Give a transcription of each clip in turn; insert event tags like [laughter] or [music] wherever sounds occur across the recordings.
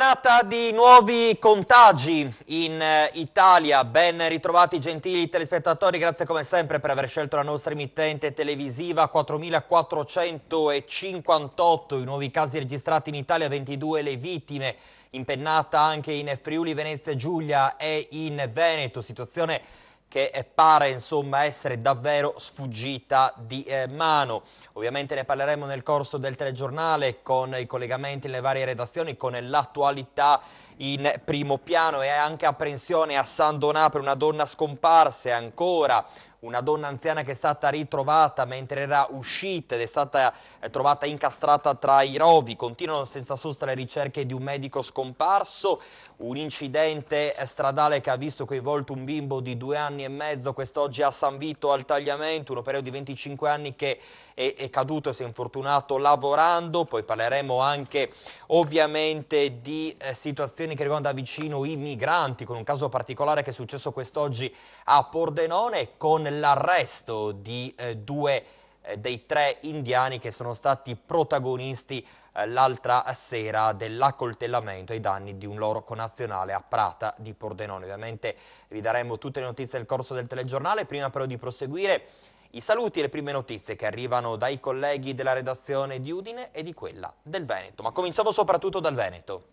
Giornata di nuovi contagi in eh, Italia, ben ritrovati gentili telespettatori, grazie come sempre per aver scelto la nostra emittente televisiva, 4.458 i nuovi casi registrati in Italia, 22 le vittime, impennata anche in Friuli, Venezia Giulia e in Veneto, situazione che eh, pare insomma essere davvero sfuggita di eh, mano. Ovviamente ne parleremo nel corso del telegiornale con i collegamenti nelle varie redazioni, con l'attualità in primo piano e anche apprensione a San Donà per una donna scomparsa ancora una donna anziana che è stata ritrovata mentre era uscita ed è stata eh, trovata incastrata tra i rovi, continuano senza sosta le ricerche di un medico scomparso, un incidente eh, stradale che ha visto coinvolto un bimbo di due anni e mezzo quest'oggi a San Vito al tagliamento, un operaio di 25 anni che è, è caduto e si è infortunato lavorando, poi parleremo anche ovviamente di eh, situazioni che riguardano da vicino i migranti, con un caso particolare che è successo quest'oggi a Pordenone con l'arresto di eh, due eh, dei tre indiani che sono stati protagonisti eh, l'altra sera dell'accoltellamento ai danni di un loro connazionale a Prata di Pordenone. Ovviamente vi daremo tutte le notizie nel corso del telegiornale, prima però di proseguire i saluti e le prime notizie che arrivano dai colleghi della redazione di Udine e di quella del Veneto. Ma cominciamo soprattutto dal Veneto.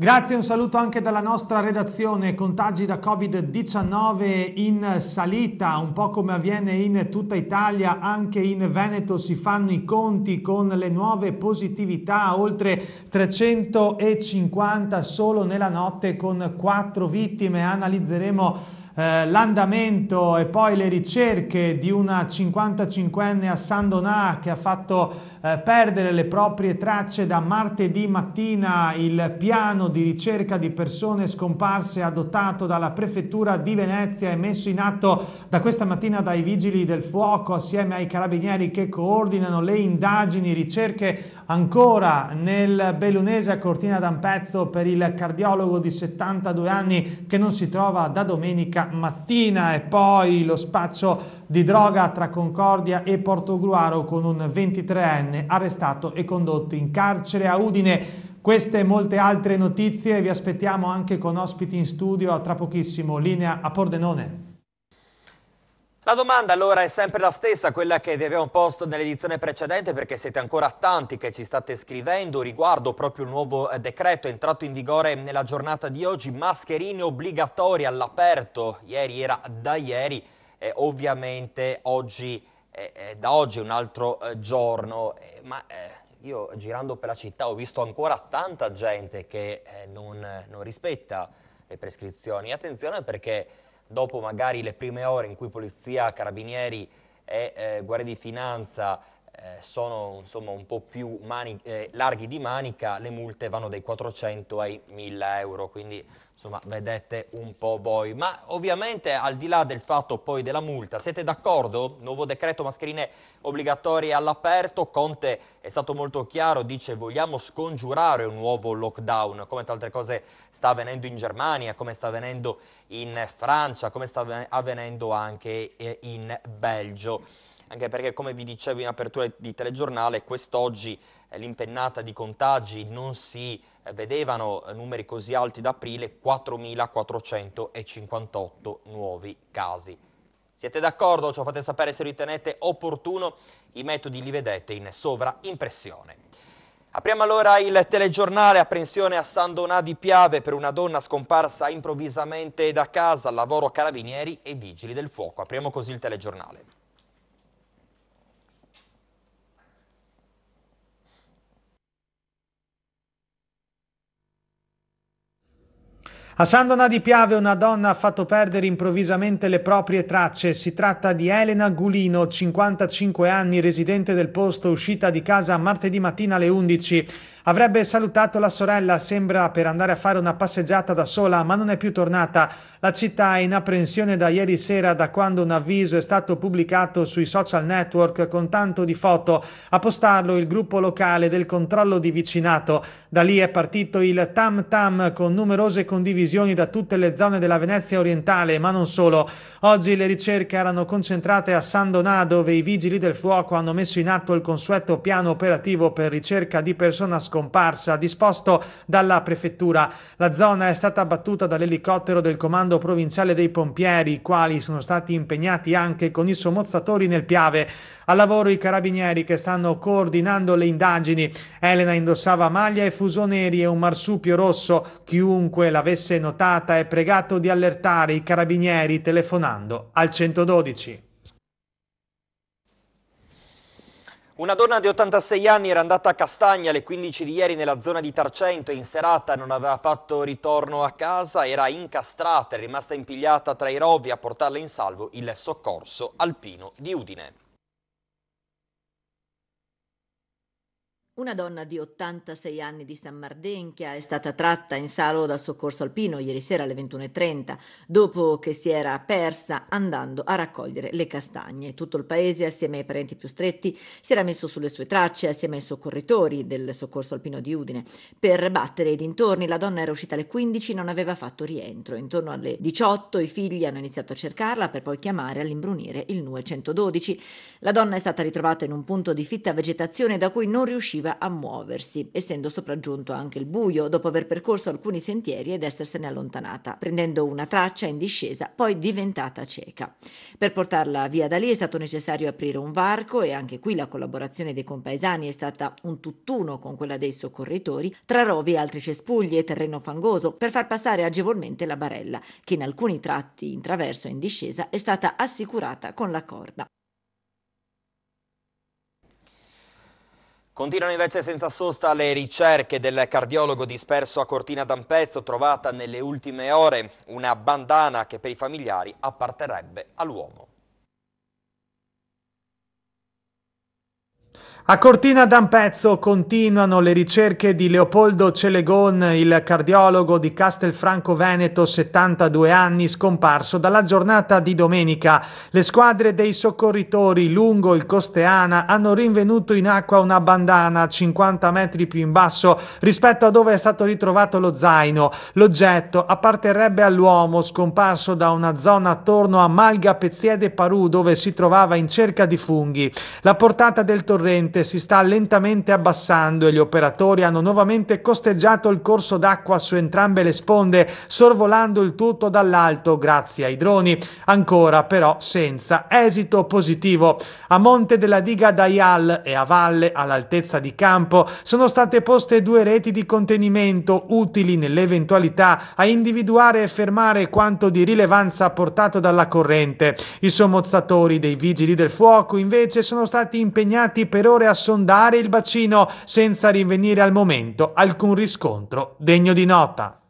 Grazie, un saluto anche dalla nostra redazione. Contagi da Covid-19 in salita, un po' come avviene in tutta Italia, anche in Veneto si fanno i conti con le nuove positività, oltre 350 solo nella notte con 4 vittime. Analizzeremo eh, l'andamento e poi le ricerche di una 55enne a San Donà che ha fatto eh, perdere le proprie tracce da martedì mattina il piano di ricerca di persone scomparse adottato dalla prefettura di Venezia e messo in atto da questa mattina dai vigili del fuoco assieme ai carabinieri che coordinano le indagini ricerche ancora nel Bellunese a Cortina d'Ampezzo per il cardiologo di 72 anni che non si trova da domenica mattina e poi lo spaccio di droga tra Concordia e Portogruaro con un 23enne 23 arrestato e condotto in carcere a Udine. Queste e molte altre notizie vi aspettiamo anche con ospiti in studio, tra pochissimo linea a Pordenone. La domanda allora è sempre la stessa, quella che vi abbiamo posto nell'edizione precedente perché siete ancora tanti che ci state scrivendo riguardo proprio il nuovo eh, decreto entrato in vigore nella giornata di oggi, mascherine obbligatorie all'aperto, ieri era da ieri e ovviamente oggi è, è da oggi un altro eh, giorno, eh, ma eh, io girando per la città ho visto ancora tanta gente che eh, non, non, rispetta le prescrizioni. Attenzione perché dopo magari le prime ore in cui polizia, carabinieri e eh, guardia di finanza eh, sono insomma, un po' più eh, larghi di manica, le multe vanno dai 400 ai 1000 euro, quindi insomma vedete un po' voi. Ma ovviamente al di là del fatto poi della multa, siete d'accordo? Nuovo decreto mascherine obbligatorie all'aperto, Conte è stato molto chiaro, dice vogliamo scongiurare un nuovo lockdown, come tra altre cose sta avvenendo in Germania, come sta avvenendo in Francia, come sta avvenendo anche eh, in Belgio anche perché come vi dicevo in apertura di telegiornale, quest'oggi eh, l'impennata di contagi non si eh, vedevano eh, numeri così alti d'aprile, 4.458 nuovi casi. Siete d'accordo? Ci fate sapere se ritenete opportuno, i metodi li vedete in sovraimpressione. Apriamo allora il telegiornale, apprensione a San Donà di Piave per una donna scomparsa improvvisamente da casa, lavoro carabinieri e vigili del fuoco. Apriamo così il telegiornale. A Sandona di Piave una donna ha fatto perdere improvvisamente le proprie tracce. Si tratta di Elena Gulino, 55 anni, residente del posto, uscita di casa martedì mattina alle 11. Avrebbe salutato la sorella, sembra per andare a fare una passeggiata da sola, ma non è più tornata. La città è in apprensione da ieri sera, da quando un avviso è stato pubblicato sui social network con tanto di foto. A postarlo il gruppo locale del controllo di vicinato. Da lì è partito il tam tam con numerose condivisioni precisioni da tutte le zone della Venezia orientale, ma non solo. Oggi le ricerche erano concentrate a San Donà, dove i vigili del fuoco hanno messo in atto il consueto piano operativo per ricerca di persona scomparsa disposto dalla prefettura. La zona è stata abbattuta dall'elicottero del comando provinciale dei pompieri, i quali sono stati impegnati anche con i sommozzatori nel Piave. Al lavoro i carabinieri che stanno coordinando le indagini. Elena indossava maglia e fuso neri e un marsupio rosso. Chiunque l'avesse Notata e pregato di allertare i carabinieri telefonando al 112. Una donna di 86 anni era andata a Castagna alle 15 di ieri nella zona di Tarcento e in serata non aveva fatto ritorno a casa, era incastrata, e rimasta impigliata tra i rovi a portarla in salvo il soccorso alpino di Udine. Una donna di 86 anni di San Mardenchia è stata tratta in salo dal soccorso alpino ieri sera alle 21.30, dopo che si era persa andando a raccogliere le castagne. Tutto il paese, assieme ai parenti più stretti, si era messo sulle sue tracce, assieme ai soccorritori del soccorso alpino di Udine. Per battere i dintorni, la donna era uscita alle 15 e non aveva fatto rientro. Intorno alle 18 i figli hanno iniziato a cercarla per poi chiamare all'imbrunire il 912. La donna è stata ritrovata in un punto di fitta vegetazione da cui non riusciva cosa a muoversi, essendo sopraggiunto anche il buio, dopo aver percorso alcuni sentieri ed essersene allontanata, prendendo una traccia in discesa, poi diventata cieca. Per portarla via da lì è stato necessario aprire un varco e anche qui la collaborazione dei compaesani è stata un tutt'uno con quella dei soccorritori, tra rovi e altri cespugli e terreno fangoso, per far passare agevolmente la barella, che in alcuni tratti in traverso e in discesa è stata assicurata con la corda. Continuano invece senza sosta le ricerche del cardiologo disperso a Cortina d'Ampezzo, trovata nelle ultime ore una bandana che per i familiari apparterebbe all'uomo. A Cortina d'Ampezzo continuano le ricerche di Leopoldo Celegon, il cardiologo di Castelfranco Veneto, 72 anni, scomparso dalla giornata di domenica. Le squadre dei soccorritori lungo il Costeana hanno rinvenuto in acqua una bandana 50 metri più in basso rispetto a dove è stato ritrovato lo zaino. L'oggetto apparterrebbe all'uomo scomparso da una zona attorno a Malga Pezziede Parù dove si trovava in cerca di funghi. La portata del torrente corrente si sta lentamente abbassando e gli operatori hanno nuovamente costeggiato il corso d'acqua su entrambe le sponde, sorvolando il tutto dall'alto grazie ai droni, ancora però senza esito positivo. A monte della diga Dayal e a valle all'altezza di campo sono state poste due reti di contenimento utili nell'eventualità a individuare e fermare quanto di rilevanza portato dalla corrente. I sommozzatori dei vigili del fuoco invece sono stati impegnati per ore a sondare il bacino senza rinvenire al momento alcun riscontro degno di nota.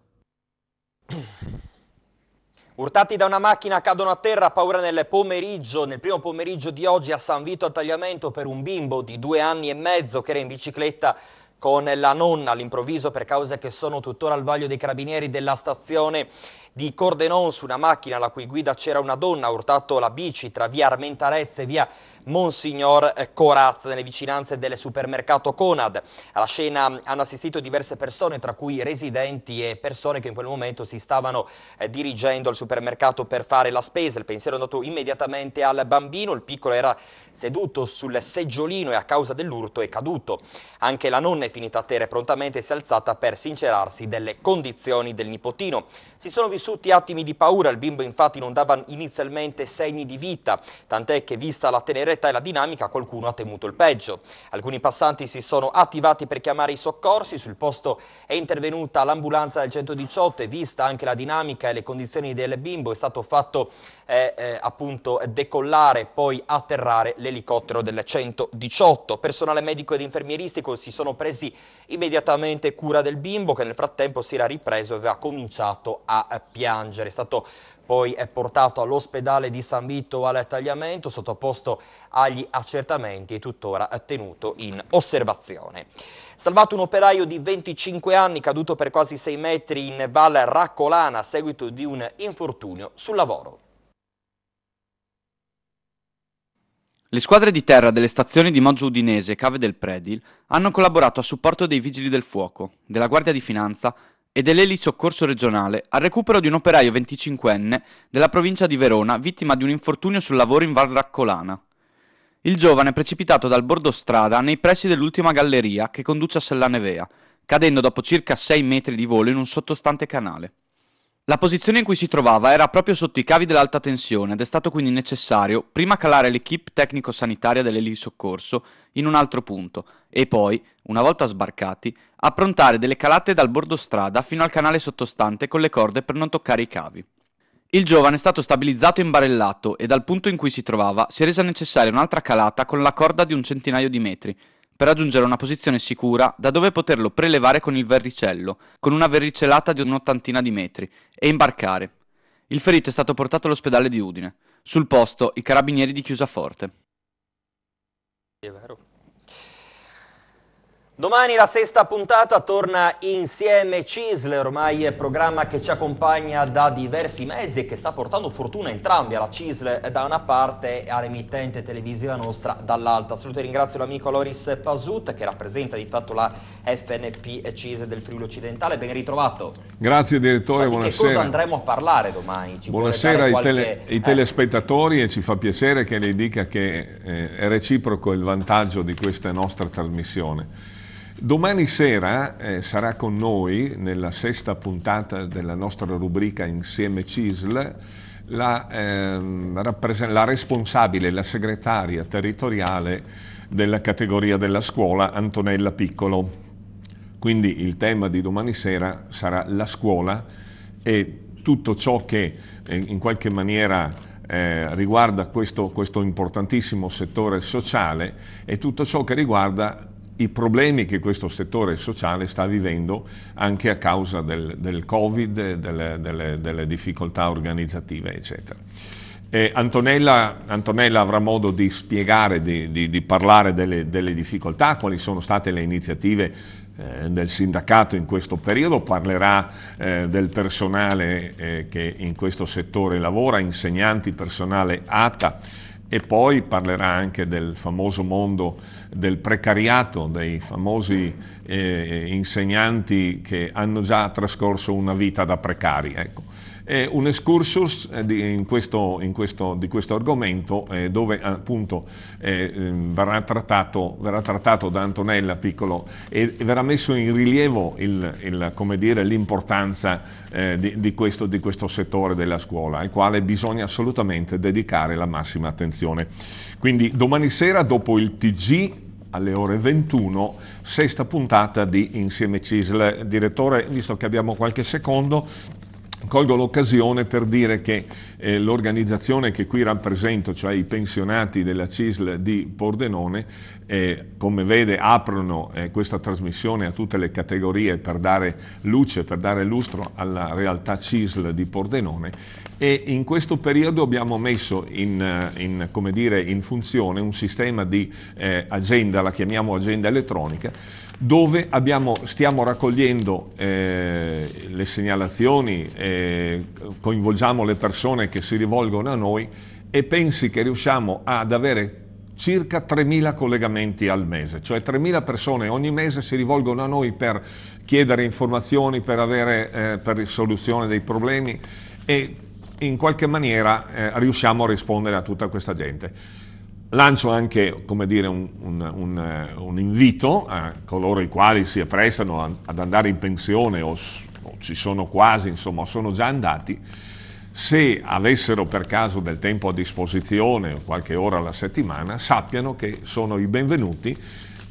Urtati da una macchina cadono a terra, paura nel pomeriggio, nel primo pomeriggio di oggi a San Vito a Tagliamento per un bimbo di due anni e mezzo che era in bicicletta con la nonna all'improvviso per cause che sono tuttora al vaglio dei carabinieri della stazione di Cordenon su una macchina la cui guida c'era una donna, ha urtato la bici tra via Armentarezza e via Monsignor Corazza nelle vicinanze del supermercato Conad. Alla scena hanno assistito diverse persone, tra cui residenti e persone che in quel momento si stavano eh, dirigendo al supermercato per fare la spesa. Il pensiero è andato immediatamente al bambino, il piccolo era seduto sul seggiolino e a causa dell'urto è caduto. Anche la nonna è finita a terra e prontamente si è alzata per sincerarsi delle condizioni del nipotino. Si sono vissuti attimi di paura, il bimbo infatti non dava inizialmente segni di vita, tant'è che vista la tenere stretta e la dinamica qualcuno ha temuto il peggio. Alcuni passanti si sono attivati per chiamare i soccorsi, sul posto è intervenuta l'ambulanza del 118 e vista anche la dinamica e le condizioni del bimbo è stato fatto eh, eh, appunto decollare poi atterrare l'elicottero del 118. Personale medico ed infermieristico si sono presi immediatamente cura del bimbo che nel frattempo si era ripreso e aveva cominciato a eh, piangere. È stato poi è portato all'ospedale di San Vito al tagliamento, sottoposto agli accertamenti e tuttora tenuto in osservazione. Salvato un operaio di 25 anni caduto per quasi 6 metri in Val Raccolana a seguito di un infortunio sul lavoro. Le squadre di terra delle stazioni di Maggio Udinese e Cave del Predil hanno collaborato a supporto dei Vigili del Fuoco, della Guardia di Finanza e dell'Eli Soccorso regionale al recupero di un operaio 25enne della provincia di Verona vittima di un infortunio sul lavoro in Val Raccolana. Il giovane è precipitato dal bordo strada nei pressi dell'ultima galleria che conduce a Sellanevea, cadendo dopo circa 6 metri di volo in un sottostante canale. La posizione in cui si trovava era proprio sotto i cavi dell'alta tensione ed è stato quindi necessario prima calare l'equipe tecnico-sanitaria dell'elisoccorso in un altro punto e poi, una volta sbarcati, approntare delle calate dal bordo strada fino al canale sottostante con le corde per non toccare i cavi. Il giovane è stato stabilizzato e imbarellato e dal punto in cui si trovava si è resa necessaria un'altra calata con la corda di un centinaio di metri, per raggiungere una posizione sicura da dove poterlo prelevare con il verricello, con una verricelata di un'ottantina di metri, e imbarcare. Il ferito è stato portato all'ospedale di Udine. Sul posto i carabinieri di Chiusaforte. È vero. Domani la sesta puntata torna insieme Cisle, ormai è programma che ci accompagna da diversi mesi e che sta portando fortuna entrambi, alla Cisle da una parte e all'emittente televisiva nostra dall'altra. Saluto e ringrazio l'amico Loris Pasut che rappresenta di fatto la FNP Cisle del Friuli Occidentale, ben ritrovato. Grazie direttore, di buonasera. Di che cosa andremo a parlare domani? Ci buonasera ai, qualche... tele, eh. ai eh. telespettatori e ci fa piacere che lei dica che eh, è reciproco il vantaggio di questa nostra trasmissione Domani sera eh, sarà con noi, nella sesta puntata della nostra rubrica Insieme CISL, la, ehm, la responsabile, la segretaria territoriale della categoria della scuola, Antonella Piccolo. Quindi il tema di domani sera sarà la scuola e tutto ciò che eh, in qualche maniera eh, riguarda questo, questo importantissimo settore sociale e tutto ciò che riguarda i problemi che questo settore sociale sta vivendo anche a causa del, del Covid, delle, delle, delle, difficoltà organizzative, eccetera. Eh, Antonella, Antonella, avrà modo di spiegare, di, di, di parlare delle, delle, difficoltà, quali sono state le iniziative eh, del sindacato in questo periodo, parlerà eh, del personale eh, che in questo settore lavora, insegnanti, personale ATA e poi parlerà anche del famoso mondo del precariato, dei famosi eh, insegnanti che hanno già trascorso una vita da precari. Ecco. È un excursus eh, di, in questo, in questo, di, questo, argomento eh, dove appunto eh, ehm, verrà, trattato, verrà, trattato, da Antonella Piccolo e, verrà messo in rilievo l'importanza eh, di, di, questo, di questo settore della scuola al quale bisogna assolutamente dedicare la massima attenzione. Quindi domani sera dopo il TG alle ore 21, sesta puntata di Insieme CISL. Direttore, visto che abbiamo qualche secondo, colgo l'occasione per dire che eh, l'organizzazione che qui rappresento, cioè i pensionati della CISL di Pordenone, eh, come vede aprono eh, questa trasmissione a tutte le categorie per dare luce, per dare lustro alla realtà CISL di Pordenone e in questo periodo abbiamo messo in, eh, in, dire, in funzione un sistema di eh, agenda, la chiamiamo agenda elettronica, dove abbiamo, stiamo raccogliendo eh, le segnalazioni, eh, coinvolgiamo le persone che si rivolgono a noi e pensi che riusciamo ad avere circa 3.000 collegamenti al mese, cioè 3.000 persone ogni mese si rivolgono a noi per chiedere informazioni, per avere eh, per risoluzione dei problemi e in qualche maniera eh, riusciamo a rispondere a tutta questa gente. Lancio anche dire, un, un, un, eh, un, invito a coloro i quali si apprestano a, ad andare in pensione o, o, ci sono quasi, insomma, sono già andati, se avessero per caso del tempo a disposizione, qualche ora alla settimana, sappiano che sono i benvenuti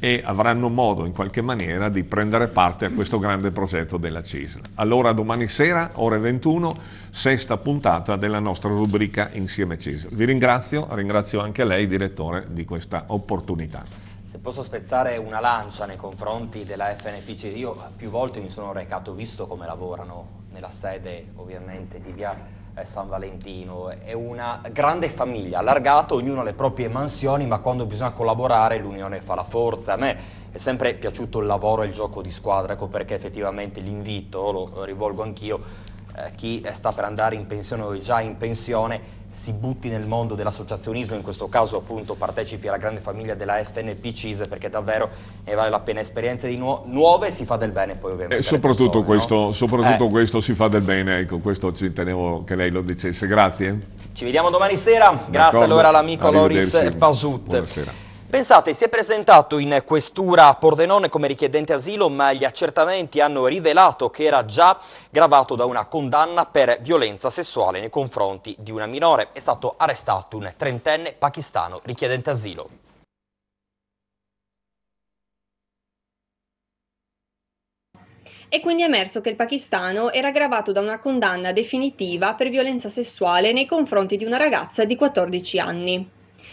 e avranno modo in qualche maniera di prendere parte a questo grande progetto della CISL. Allora domani sera, ore 21, sesta puntata della nostra rubrica Insieme CISL. Vi ringrazio, ringrazio anche lei direttore di questa opportunità. Se posso spezzare una lancia nei confronti della FNPC io più volte mi sono recato, visto come lavorano nella sede ovviamente di Via eh, San Valentino, è una grande famiglia, allargata, ognuno ha le proprie mansioni, ma quando bisogna collaborare l'unione fa la forza. A me è sempre piaciuto il lavoro e il gioco di squadra, ecco perché effettivamente l'invito, lo rivolgo anch'io, eh, chi sta per andare in pensione o è già in pensione si butti nel mondo dell'associazionismo, in questo caso appunto partecipi alla grande famiglia della FNP CIS perché davvero ne vale la pena esperienze nu nuove si fa del bene poi ovviamente. Eh, e soprattutto, persone, questo, no? soprattutto eh. questo si fa del bene, ecco questo ci tenevo che lei lo dicesse, grazie. Ci vediamo domani sera, grazie allora all'amico Loris Pasut. Buonasera. Pensate, si è presentato in questura a Pordenone come richiedente asilo, ma gli accertamenti hanno rivelato che era già gravato da una condanna per violenza sessuale nei confronti di una minore. È stato arrestato un trentenne pakistano richiedente asilo. È quindi emerso che il pakistano era gravato da una condanna definitiva per violenza sessuale nei confronti di una ragazza di 14 anni.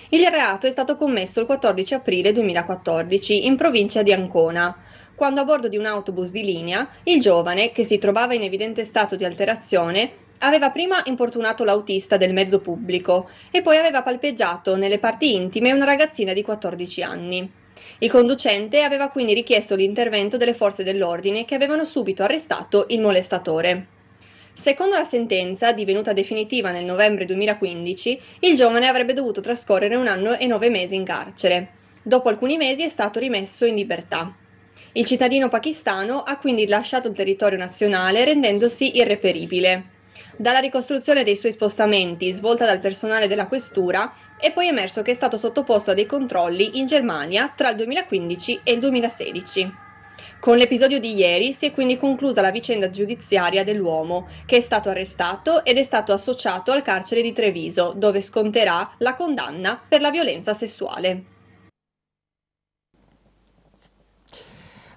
Il reato è stato commesso il 14 aprile 2014 in provincia di Ancona, quando a bordo di un autobus di linea il giovane, che si trovava in evidente stato di alterazione, aveva prima importunato l'autista del mezzo pubblico e poi aveva palpeggiato nelle parti intime una ragazzina di 14 anni. Il conducente aveva quindi richiesto l'intervento delle forze dell'ordine che avevano subito arrestato il molestatore. Secondo la sentenza, divenuta definitiva nel novembre 2015, il giovane avrebbe dovuto trascorrere un anno e nove mesi in carcere. Dopo alcuni mesi è stato rimesso in libertà. Il cittadino pakistano ha quindi lasciato il territorio nazionale rendendosi irreperibile. Dalla ricostruzione dei suoi spostamenti, svolta dal personale della questura, è poi emerso che è stato sottoposto a dei controlli in Germania tra il 2015 e il 2016. Con l'episodio di ieri si è quindi conclusa la vicenda giudiziaria dell'uomo, che è stato arrestato ed è stato associato al carcere di Treviso, dove sconterà la condanna per la violenza sessuale.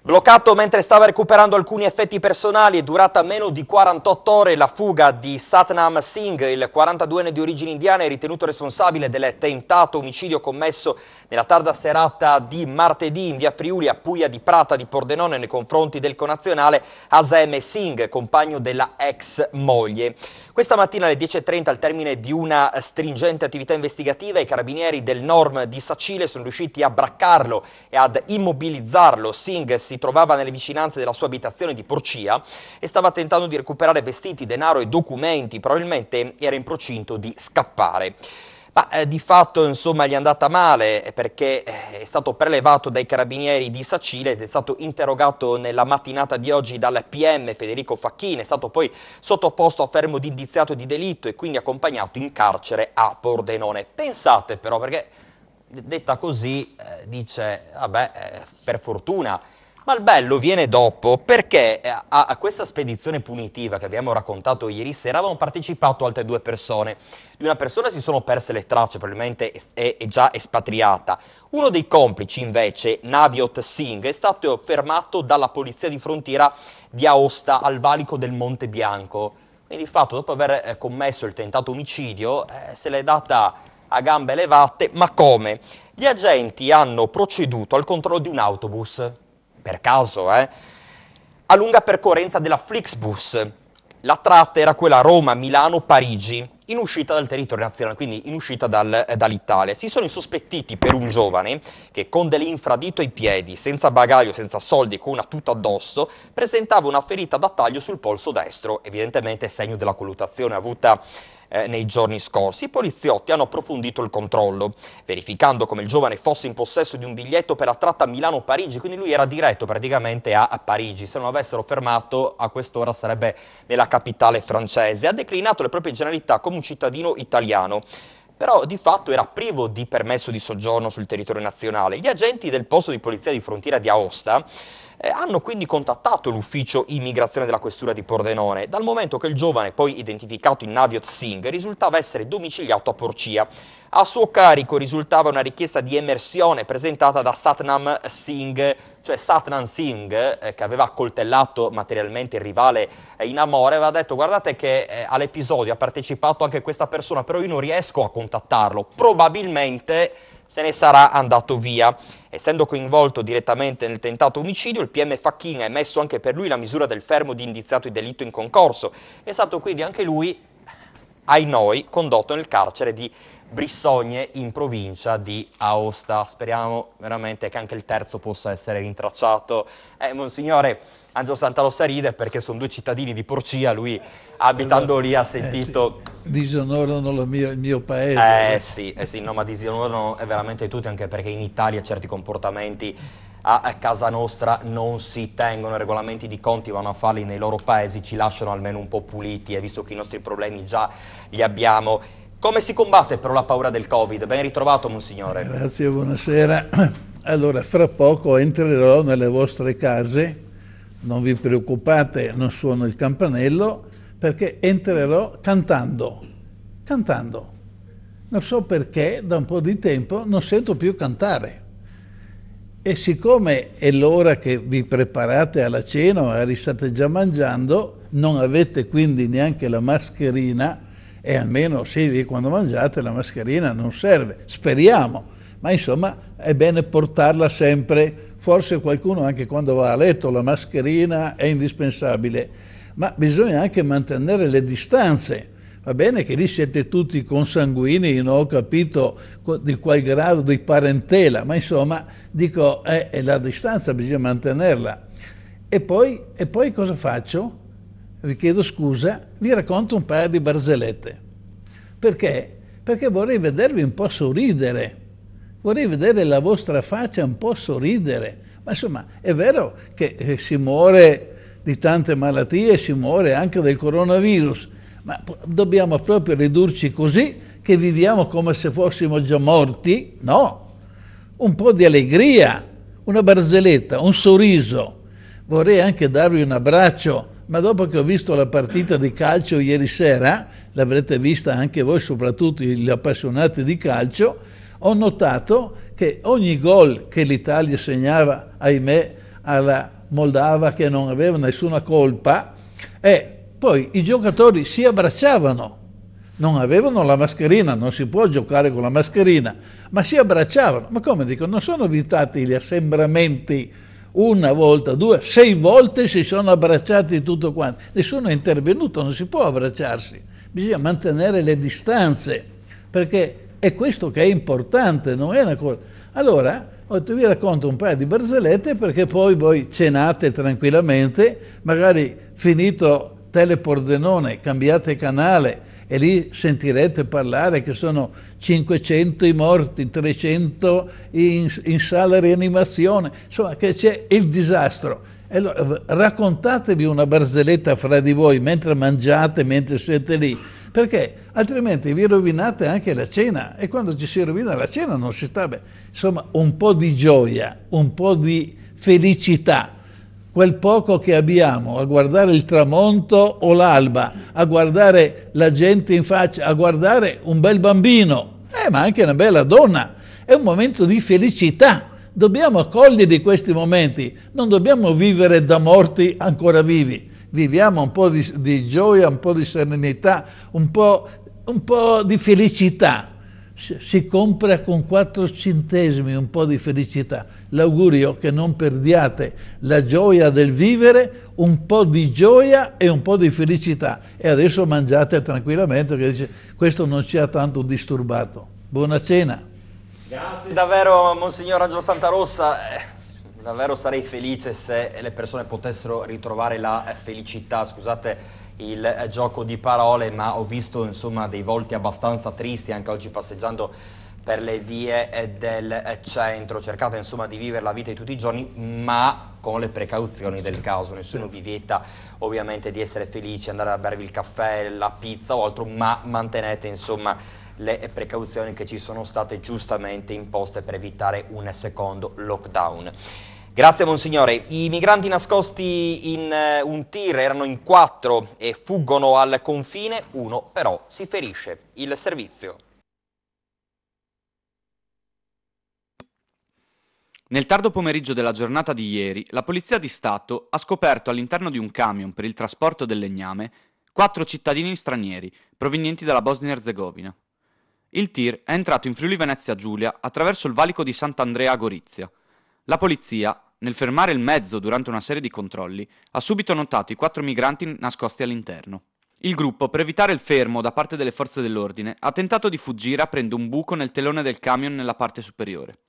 Bloccato mentre stava recuperando alcuni effetti personali, è durata meno di 48 ore la fuga di Satnam Singh, il 42enne di origini indiane, ritenuto responsabile del tentato omicidio commesso nella tarda serata di martedì in via Friuli a Puglia di Prata di Pordenone nei confronti del conazionale Asem Singh, compagno della ex moglie. Questa mattina alle 10.30, al termine di una stringente attività investigativa, i carabinieri del Norm di Sacile sono riusciti a braccarlo e ad immobilizzarlo. Singh si trovava nelle vicinanze della sua abitazione di Porcia e stava tentando di recuperare vestiti, denaro e documenti, probabilmente era in procinto di scappare. Ma eh, di fatto insomma gli è andata male eh, perché eh, è stato prelevato dai carabinieri di Sacile ed è stato interrogato nella mattinata di oggi dal PM Federico Facchini, è stato poi sottoposto a fermo di indiziato di delitto e quindi accompagnato in carcere a Pordenone. Pensate però perché detta così eh, dice vabbè eh, per fortuna ma il bello viene dopo perché eh, a, a questa spedizione punitiva che abbiamo raccontato ieri sera avevano partecipato altre due persone. Di una persona si sono perse le tracce, probabilmente è, è già espatriata. Uno dei complici invece, Naviot Singh, è stato fermato dalla polizia di frontiera di Aosta al valico del Monte Bianco. Quindi di fatto dopo aver eh, commesso il tentato omicidio eh, se l'è data a gambe levate, ma come? Gli agenti hanno proceduto al controllo di un autobus per caso, eh, a lunga percorrenza della Flixbus. La tratta era quella Roma-Milano-Parigi, in uscita dal territorio nazionale, quindi in uscita dal, eh, dall'Italia. Si sono insospettiti per un giovane che con dell'infradito ai piedi, senza bagaglio, senza soldi, con una tuta addosso, presentava una ferita da taglio sul polso destro, evidentemente segno della colluttazione avuta eh, nei giorni scorsi, i poliziotti hanno approfondito il controllo, verificando come il giovane fosse in possesso di un biglietto per la tratta Milano-Parigi, quindi lui era diretto praticamente a, a Parigi, se non avessero fermato a quest'ora sarebbe nella capitale francese. Ha declinato le proprie generalità come un cittadino italiano però di fatto era privo di permesso di soggiorno sul territorio nazionale. Gli agenti del posto di polizia di frontiera di Aosta eh, hanno quindi contattato l'ufficio immigrazione della questura di Pordenone, dal momento che il giovane, poi identificato in Naviot Singh, risultava essere domiciliato a Porcia. A suo carico risultava una richiesta di emersione presentata da Satnam Singh, cioè Satnam Singh, eh, che aveva accoltellato materialmente il rivale eh, in amore, aveva detto guardate che eh, all'episodio ha partecipato anche questa persona, però io non riesco a contattarlo, probabilmente se ne sarà andato via. Essendo coinvolto direttamente nel tentato omicidio, il PM Facchina ha emesso anche per lui la misura del fermo di indiziato di delitto in concorso. È stato quindi anche lui, ai noi, condotto nel carcere di Brissogne in provincia di Aosta. Speriamo veramente che anche il terzo possa essere rintracciato. Eh, monsignore, Angelo Santalossa ride perché sono due cittadini di Porcia, lui abitando allora, eh lì ha sentito... Eh sì. Disonorano mia, il mio paese. Eh, eh. Sì, eh sì, no, ma disonorano veramente tutti, anche perché in Italia certi comportamenti a casa nostra non si tengono, i regolamenti di conti vanno a farli nei loro paesi, ci lasciano almeno un po' puliti e visto che i nostri problemi già li abbiamo. Come si combatte però la paura del Covid? Ben ritrovato, monsignore. Grazie, buonasera. [clears throat] Allora, fra poco entrerò nelle vostre case non vi preoccupate, non suono il campanello, perché entrerò cantando, cantando. Non so perché, da un po' di tempo non sento più cantare. E siccome è l'ora che vi preparate alla cena, magari state già mangiando, non avete quindi neanche la mascherina, e almeno sì, quando mangiate la mascherina non serve, speriamo, ma insomma è bene portarla sempre Forse qualcuno anche quando va a letto la mascherina è indispensabile, ma bisogna anche mantenere le distanze. Va bene che lì siete tutti consanguini, non ho capito di qual grado di parentela, ma insomma, dico, è, è la distanza, bisogna mantenerla. E poi, e poi cosa faccio? Vi chiedo scusa, vi racconto un paio di barzellette. Perché? Perché vorrei vedervi un po' sorridere vorrei vedere la vostra faccia un po' sorridere. Ma insomma, è vero che eh, si muore di tante malattie, si muore anche del coronavirus, ma dobbiamo proprio ridurci così che viviamo come se fossimo già morti? No, un po' di allegria, una barzelletta, un sorriso. Vorrei anche darvi un abbraccio, ma dopo che ho visto la partita di calcio ieri sera, l'avrete vista anche voi, soprattutto gli appassionati di calcio, ho notato che ogni gol che l'Italia segnava, ahimè, alla Moldava che non aveva nessuna colpa, e eh, poi i giocatori si abbracciavano, non avevano la mascherina, non si può giocare con la mascherina, ma si abbracciavano. Ma come dico, non sono evitati gli assembramenti una volta, due, sei volte si sono abbracciati tutto quanto. Nessuno è intervenuto, non si può abbracciarsi. Bisogna mantenere le distanze, perché è questo che è importante, non è una cosa... Allora, ho detto vi racconto un paio di barzellette perché poi voi cenate tranquillamente, magari finito Telepordenone cambiate canale e lì sentirete parlare che sono 500 i morti, 300 in, in sala rianimazione, insomma che c'è il disastro. Allora, raccontatevi una barzelletta fra di voi mentre mangiate, mentre siete lì perché altrimenti vi rovinate anche la cena e quando ci si rovina la cena non si sta bene. Insomma, un po' di gioia, un po' di felicità, quel poco che abbiamo a guardare il tramonto o l'alba, a guardare la gente in faccia, a guardare un bel bambino, eh, ma anche una bella donna, è un momento di felicità. Dobbiamo cogliere questi momenti, non dobbiamo vivere da morti ancora vivi viviamo un po' di, di gioia, un po' di serenità, un po', un po di felicità. Si, compra con quattro centesimi un po' di felicità. L'augurio che non perdiate la gioia del vivere, un po' di gioia e un po' di felicità. E adesso mangiate tranquillamente, perché dice, questo non ci ha tanto disturbato. Buona cena. Grazie davvero, Monsignor Angelo Santarossa. Eh, Davvero sarei felice se le persone potessero ritrovare la eh, felicità, scusate il eh, gioco di parole, ma ho visto insomma dei volti abbastanza tristi anche oggi passeggiando per le vie eh, del centro, cercate insomma di vivere la vita di tutti i giorni, ma con le precauzioni del caso, nessuno vi vieta ovviamente di essere felici, andare a bervi il caffè, la pizza o altro, ma mantenete insomma le precauzioni che ci sono state giustamente imposte per evitare un secondo lockdown. Grazie Monsignore. I migranti nascosti in eh, un tir erano in quattro e fuggono al confine, uno però si ferisce. Il servizio. Nel tardo pomeriggio della giornata di ieri, la Polizia di Stato ha scoperto all'interno di un camion per il trasporto del legname quattro cittadini stranieri provenienti dalla Bosnia-Herzegovina. Il tir è entrato in Friuli Venezia Giulia attraverso il valico di Sant'Andrea a Gorizia. La polizia nel fermare il mezzo durante una serie di controlli, ha subito notato i quattro migranti nascosti all'interno. Il gruppo, per evitare il fermo da parte delle forze dell'ordine, ha tentato di fuggire aprendo un buco nel telone del camion nella parte superiore.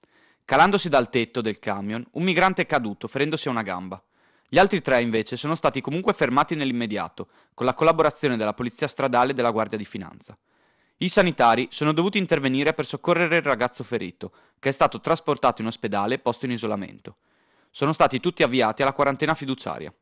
Calandosi dal tetto del camion, un migrante è caduto, ferendosi a una gamba. Gli altri tre, invece, sono stati comunque fermati nell'immediato, con la collaborazione della Polizia Stradale e della Guardia di Finanza. I sanitari sono dovuti intervenire per soccorrere il ragazzo ferito, che è stato trasportato in ospedale e posto in isolamento sono stati tutti avviati alla quarantena fiduciaria.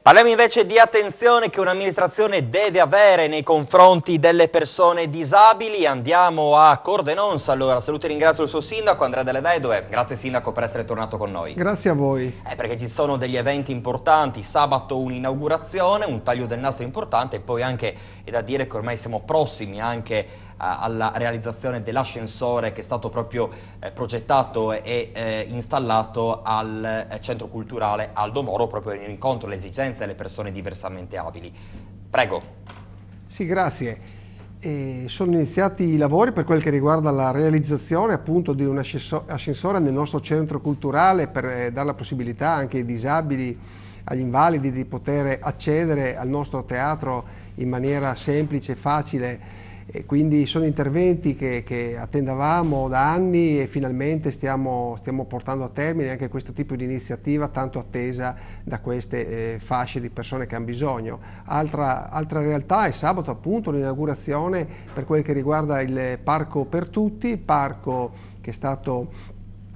Parliamo invece di attenzione che un'amministrazione deve avere nei confronti delle persone disabili. Andiamo a Cordenons. Allora, saluto e ringrazio il suo sindaco Andrea Delle Vedove. Grazie sindaco per essere tornato con noi. Grazie a voi. Eh, perché ci sono degli eventi importanti, sabato un'inaugurazione, un taglio del nastro importante e poi anche è da dire che ormai siamo prossimi anche alla realizzazione dell'ascensore che è stato proprio eh, progettato e eh, installato al eh, centro culturale Aldo Moro proprio in incontro alle esigenze delle persone diversamente abili. Prego. Sì, grazie. E sono iniziati i lavori per quel che riguarda la realizzazione appunto di un ascensore nel nostro centro culturale per dare la possibilità anche ai disabili, agli invalidi di poter accedere al nostro teatro in maniera semplice, facile e quindi sono interventi che, che, attendavamo da anni e finalmente stiamo, stiamo, portando a termine anche questo tipo di iniziativa tanto attesa da queste eh, fasce di persone che hanno bisogno. Altra, altra realtà è sabato appunto l'inaugurazione per quel che riguarda il Parco per Tutti, parco che è stato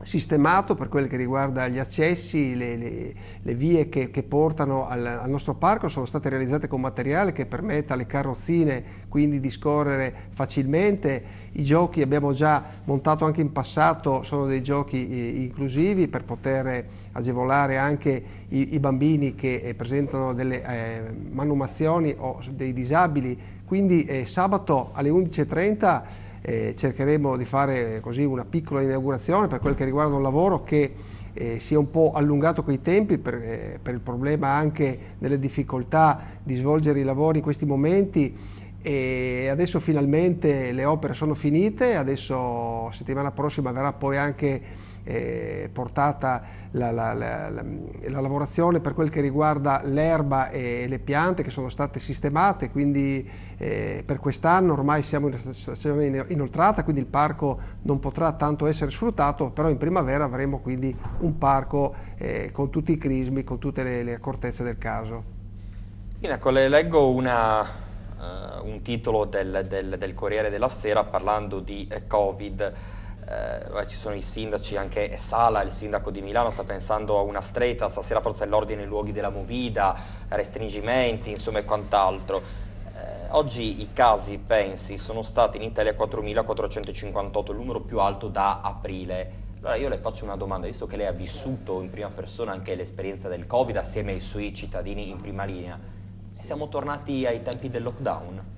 sistemato per quel che riguarda gli accessi, le, le, le vie che, che portano al, al, nostro parco sono state realizzate con materiale che permetta alle carrozzine quindi di scorrere facilmente. I giochi abbiamo già montato anche in passato, sono dei giochi eh, inclusivi per poter agevolare anche i, i bambini che eh, presentano delle eh, manumazioni o dei disabili. Quindi eh, sabato alle 11.30 eh, cercheremo di fare così una piccola inaugurazione per quel che riguarda un lavoro che eh, si è un po' allungato coi tempi per, eh, per, il problema anche delle difficoltà di svolgere i lavori in questi momenti e adesso finalmente le opere sono finite, adesso settimana prossima verrà poi anche eh, portata la, la, la, la, lavorazione per quel che riguarda l'erba e le piante che sono state sistemate, quindi eh, per quest'anno ormai siamo in una stagione inoltrata, quindi il parco non potrà tanto essere sfruttato, però in primavera avremo quindi un parco eh, con tutti i crismi, con tutte le, le accortezze del caso. Ecco, le leggo una, uh, un titolo del, del, del, Corriere della Sera parlando di eh, Covid eh, ci sono i sindaci, anche Sala, il sindaco di Milano, sta pensando a una stretta, stasera forza dell'ordine i luoghi della movida, restringimenti, insomma e quant'altro. Eh, oggi i casi, pensi, sono stati in Italia 4.458, il numero più alto da aprile. Allora io le faccio una domanda, visto che lei ha vissuto in prima persona anche l'esperienza del Covid assieme ai suoi cittadini in prima linea, siamo tornati ai tempi del lockdown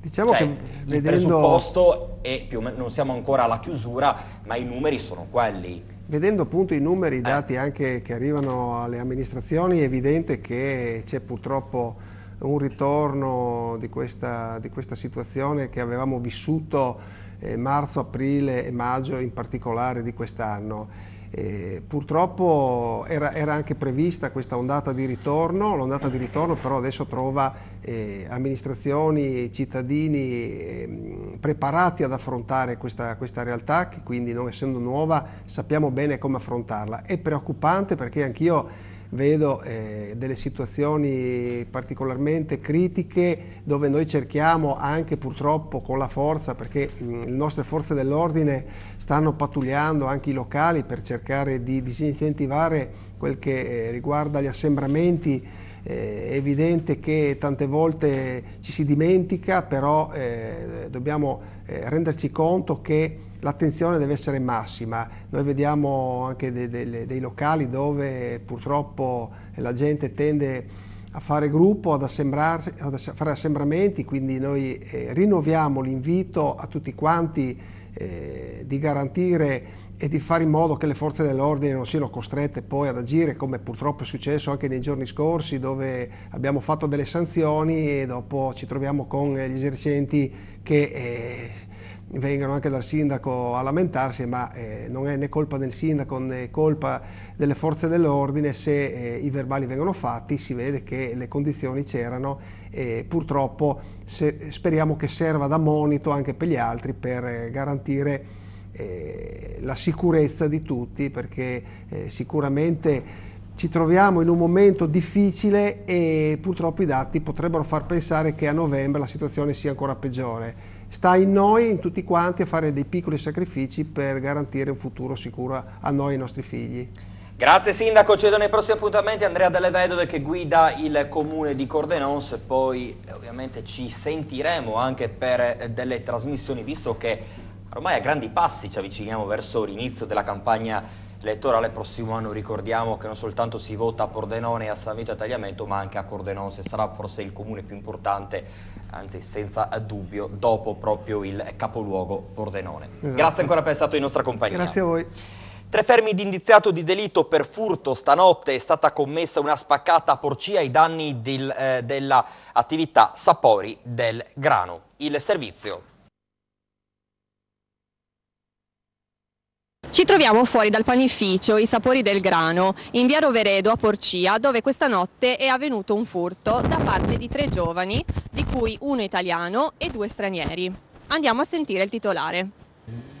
Diciamo cioè, che vedendo... il presupposto è più o meno, non siamo ancora alla chiusura, ma i numeri sono quelli. Vedendo appunto i numeri, i eh. dati anche che arrivano alle amministrazioni, è evidente che c'è purtroppo un ritorno di questa, di questa situazione che avevamo vissuto eh, marzo, aprile e maggio in particolare di quest'anno e eh, purtroppo era, era, anche prevista questa ondata di ritorno, l'ondata di ritorno però adesso trova eh, amministrazioni e cittadini eh, preparati ad affrontare questa, questa, realtà che quindi non essendo nuova sappiamo bene come affrontarla. È preoccupante perché anch'io vedo eh, delle situazioni particolarmente critiche dove noi cerchiamo anche purtroppo con la forza, perché mh, mm, le nostre forze dell'ordine stanno pattugliando anche i locali per cercare di disincentivare quel che eh, riguarda gli assembramenti eh, è evidente che tante volte ci si dimentica, però eh, dobbiamo eh, renderci conto che l'attenzione deve essere massima. Noi vediamo anche de de dei locali dove purtroppo la gente tende a fare gruppo, ad, ad fare assembramenti, quindi noi eh, rinnoviamo l'invito a tutti quanti eh, di garantire e di fare in modo che le forze dell'ordine non siano costrette poi ad agire come purtroppo è successo anche nei giorni scorsi dove abbiamo fatto delle sanzioni e dopo ci troviamo con gli esercenti che eh, vengono anche dal sindaco a lamentarsi ma eh, non è né colpa del sindaco né colpa delle forze dell'ordine se eh, i verbali vengono fatti si vede che le condizioni c'erano e purtroppo se, speriamo che serva da monito anche per gli altri per eh, garantire eh, la sicurezza di tutti perché eh, sicuramente ci troviamo in un momento difficile e purtroppo i dati potrebbero far pensare che a novembre la situazione sia ancora peggiore. Sta in noi, in tutti quanti, a fare dei piccoli sacrifici per garantire un futuro sicuro a noi e ai nostri figli. Grazie Sindaco, cedo nei prossimi appuntamenti Andrea Delle Vedove che guida il comune di Cordenons, poi eh, ovviamente ci sentiremo anche per eh, delle trasmissioni visto che ormai a grandi passi ci avviciniamo verso l'inizio della campagna elettorale prossimo anno ricordiamo che non soltanto si vota a Pordenone e a San Vito e Tagliamento ma anche a e sarà forse il comune più importante anzi senza dubbio dopo proprio il capoluogo Pordenone esatto. grazie ancora per essere stato in nostra compagnia grazie a voi Tre fermi di indiziato di delitto per furto stanotte è stata commessa una spaccata a porcia ai danni del, eh, dell'attività Sapori del Grano. Il servizio. Ci troviamo fuori dal panificio I Sapori del Grano, in via Roveredo a Porcia, dove questa notte è avvenuto un furto da parte di tre giovani, di cui uno italiano e due stranieri. Andiamo a sentire il titolare.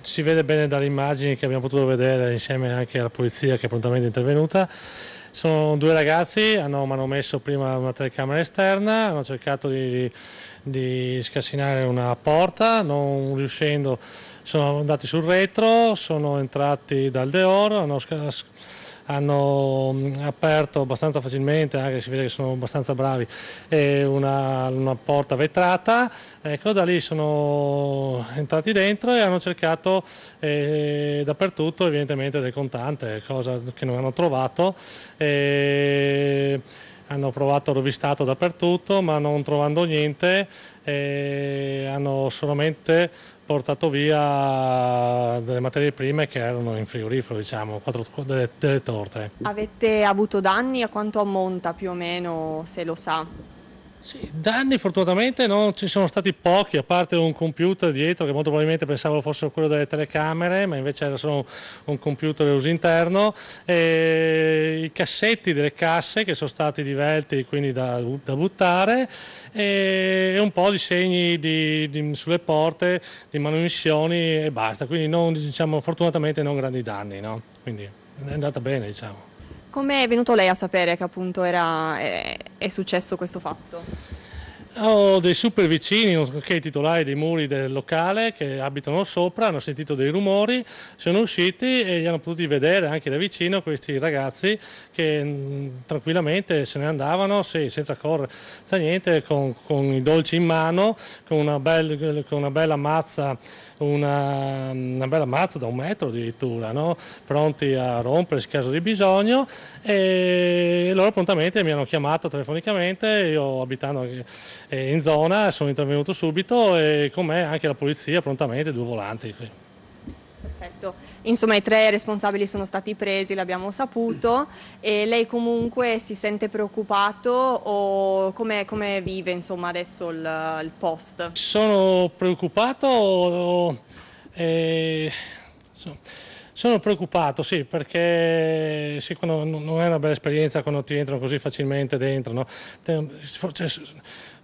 Si vede bene dalle immagini che abbiamo potuto vedere insieme anche alla polizia che è prontamente intervenuta. Sono due ragazzi, hanno manomesso prima una telecamera esterna, hanno cercato di, di scassinare una porta, non riuscendo sono andati sul retro, sono entrati dal Deor, hanno scassato hanno mm, aperto abbastanza facilmente, anche si vede che sono abbastanza bravi, una, una, porta vetrata, ecco da lì sono entrati dentro e hanno cercato eh, dappertutto evidentemente del contante, cosa che non hanno trovato. Eh, hanno provato rovistato dappertutto ma non trovando niente eh, hanno solamente portato via delle materie prime che erano in frigorifero, diciamo, quattro, delle, delle torte. Avete avuto danni? A quanto ammonta più o meno, se lo sa? Sì, danni fortunatamente non ci sono stati pochi, a parte un computer dietro che molto probabilmente pensavo fosse quello delle telecamere, ma invece era solo un computer uso interno, e i cassetti delle casse che sono stati divelti quindi da, da buttare e un po' di segni di, di, sulle porte, di manomissioni e basta, quindi non, diciamo, fortunatamente non grandi danni, no? quindi è andata bene diciamo. Come è venuto lei a sapere che appunto era, è, è successo questo fatto? Ho dei super vicini, che i titolari dei muri del locale che abitano sopra, hanno sentito dei rumori, sono usciti e li hanno potuti vedere anche da vicino questi ragazzi che mm, tranquillamente se ne andavano sì, senza correre, niente, con, con, i dolci in mano, con una, bel, con una bella mazza una, una bella mazza da un metro addirittura, no? pronti a rompersi in caso di bisogno e loro prontamente mi hanno chiamato telefonicamente, io abitando eh, in zona sono intervenuto subito e con me anche la polizia prontamente, due volanti. Insomma i tre responsabili sono stati presi, l'abbiamo saputo e lei comunque si sente preoccupato o come, come vive insomma, adesso il, il, post? Sono preoccupato, eh, sono preoccupato sì perché sì, non è una bella esperienza quando ti entrano così facilmente dentro. No? Cioè,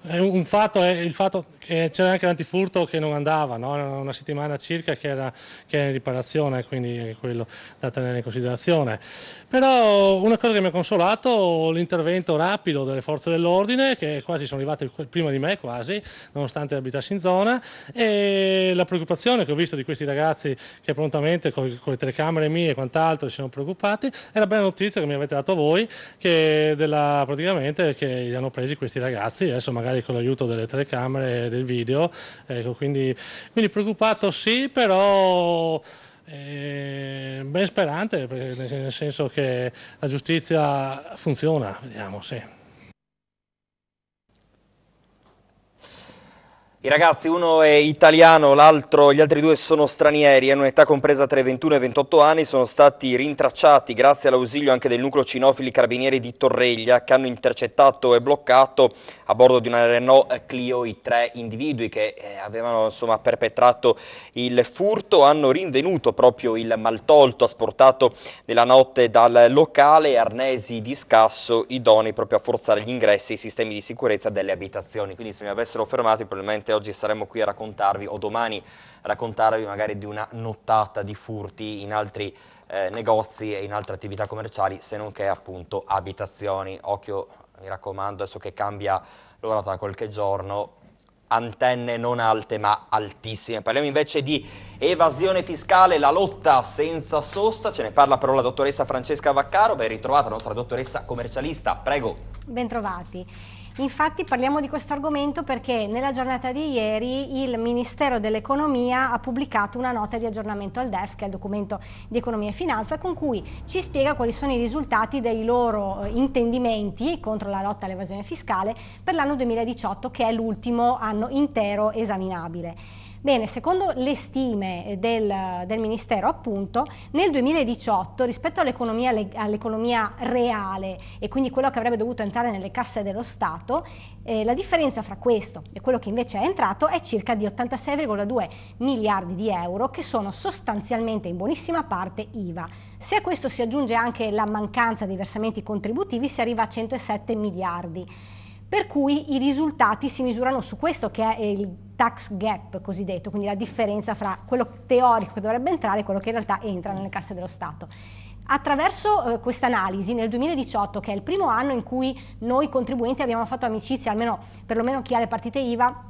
un fatto è il fatto che c'era anche l'antifurto che non andava, no? una settimana circa che era, che era, in riparazione, quindi è quello da tenere in considerazione. Però una cosa che mi ha consolato è l'intervento rapido delle forze dell'ordine, che quasi sono arrivate prima di me, quasi, nonostante abitassi in zona, e la preoccupazione che ho visto di questi ragazzi che prontamente con, con le telecamere mie e quant'altro si sono preoccupati, è la bella notizia che mi avete dato voi, che della, praticamente che li hanno presi questi ragazzi, adesso magari magari con l'aiuto delle telecamere e del video. Ecco, quindi, quindi preoccupato sì, però... Eh, ben sperante, nel senso che la giustizia funziona, vediamo, sì. I ragazzi, uno è italiano, l'altro, gli altri due sono stranieri, hanno un'età compresa tra i 21 e i 28 anni, sono stati rintracciati grazie all'ausilio anche del nucleo cinofili carabinieri di Torreglia che hanno intercettato e bloccato a bordo di una Renault Clio i tre individui che eh, avevano insomma, perpetrato il furto, hanno rinvenuto proprio il maltolto asportato nella notte dal locale arnesi di scasso idonei proprio a forzare gli ingressi e i sistemi di sicurezza delle abitazioni. Quindi se mi avessero fermati probabilmente oggi saremo qui a raccontarvi o domani raccontarvi magari di una nottata di furti in altri eh, negozi e in altre attività commerciali se non che appunto abitazioni. Occhio mi raccomando adesso che cambia l'ora tra qualche giorno antenne non alte ma altissime. Parliamo invece di evasione fiscale, la lotta senza sosta, ce ne parla però la dottoressa Francesca Vaccaro, ben ritrovata la nostra dottoressa commercialista, prego. Bentrovati. Infatti parliamo di questo argomento perché nella giornata di ieri il Ministero dell'Economia ha pubblicato una nota di aggiornamento al DEF, che è il documento di economia e finanza, con cui ci spiega quali sono i risultati dei loro eh, intendimenti contro la lotta all'evasione fiscale per l'anno 2018, che è l'ultimo anno intero esaminabile. Bene, secondo le stime eh, del, del Ministero appunto, nel 2018 rispetto all'economia, all'economia, reale e quindi quello che avrebbe dovuto entrare nelle casse dello Stato, eh, la differenza fra questo e quello che invece è entrato è circa di 86,2 miliardi di euro che sono sostanzialmente in buonissima parte IVA. Se a questo si aggiunge anche la mancanza di versamenti contributivi si arriva a 107 miliardi. Per cui i risultati si misurano su questo che è il tax gap cosiddetto, quindi la differenza fra quello teorico che dovrebbe entrare e quello che in realtà entra nelle casse dello Stato. Attraverso eh, questa analisi, nel 2018, che è il primo anno in cui noi contribuenti abbiamo fatto amicizia, almeno perlomeno chi ha le partite IVA,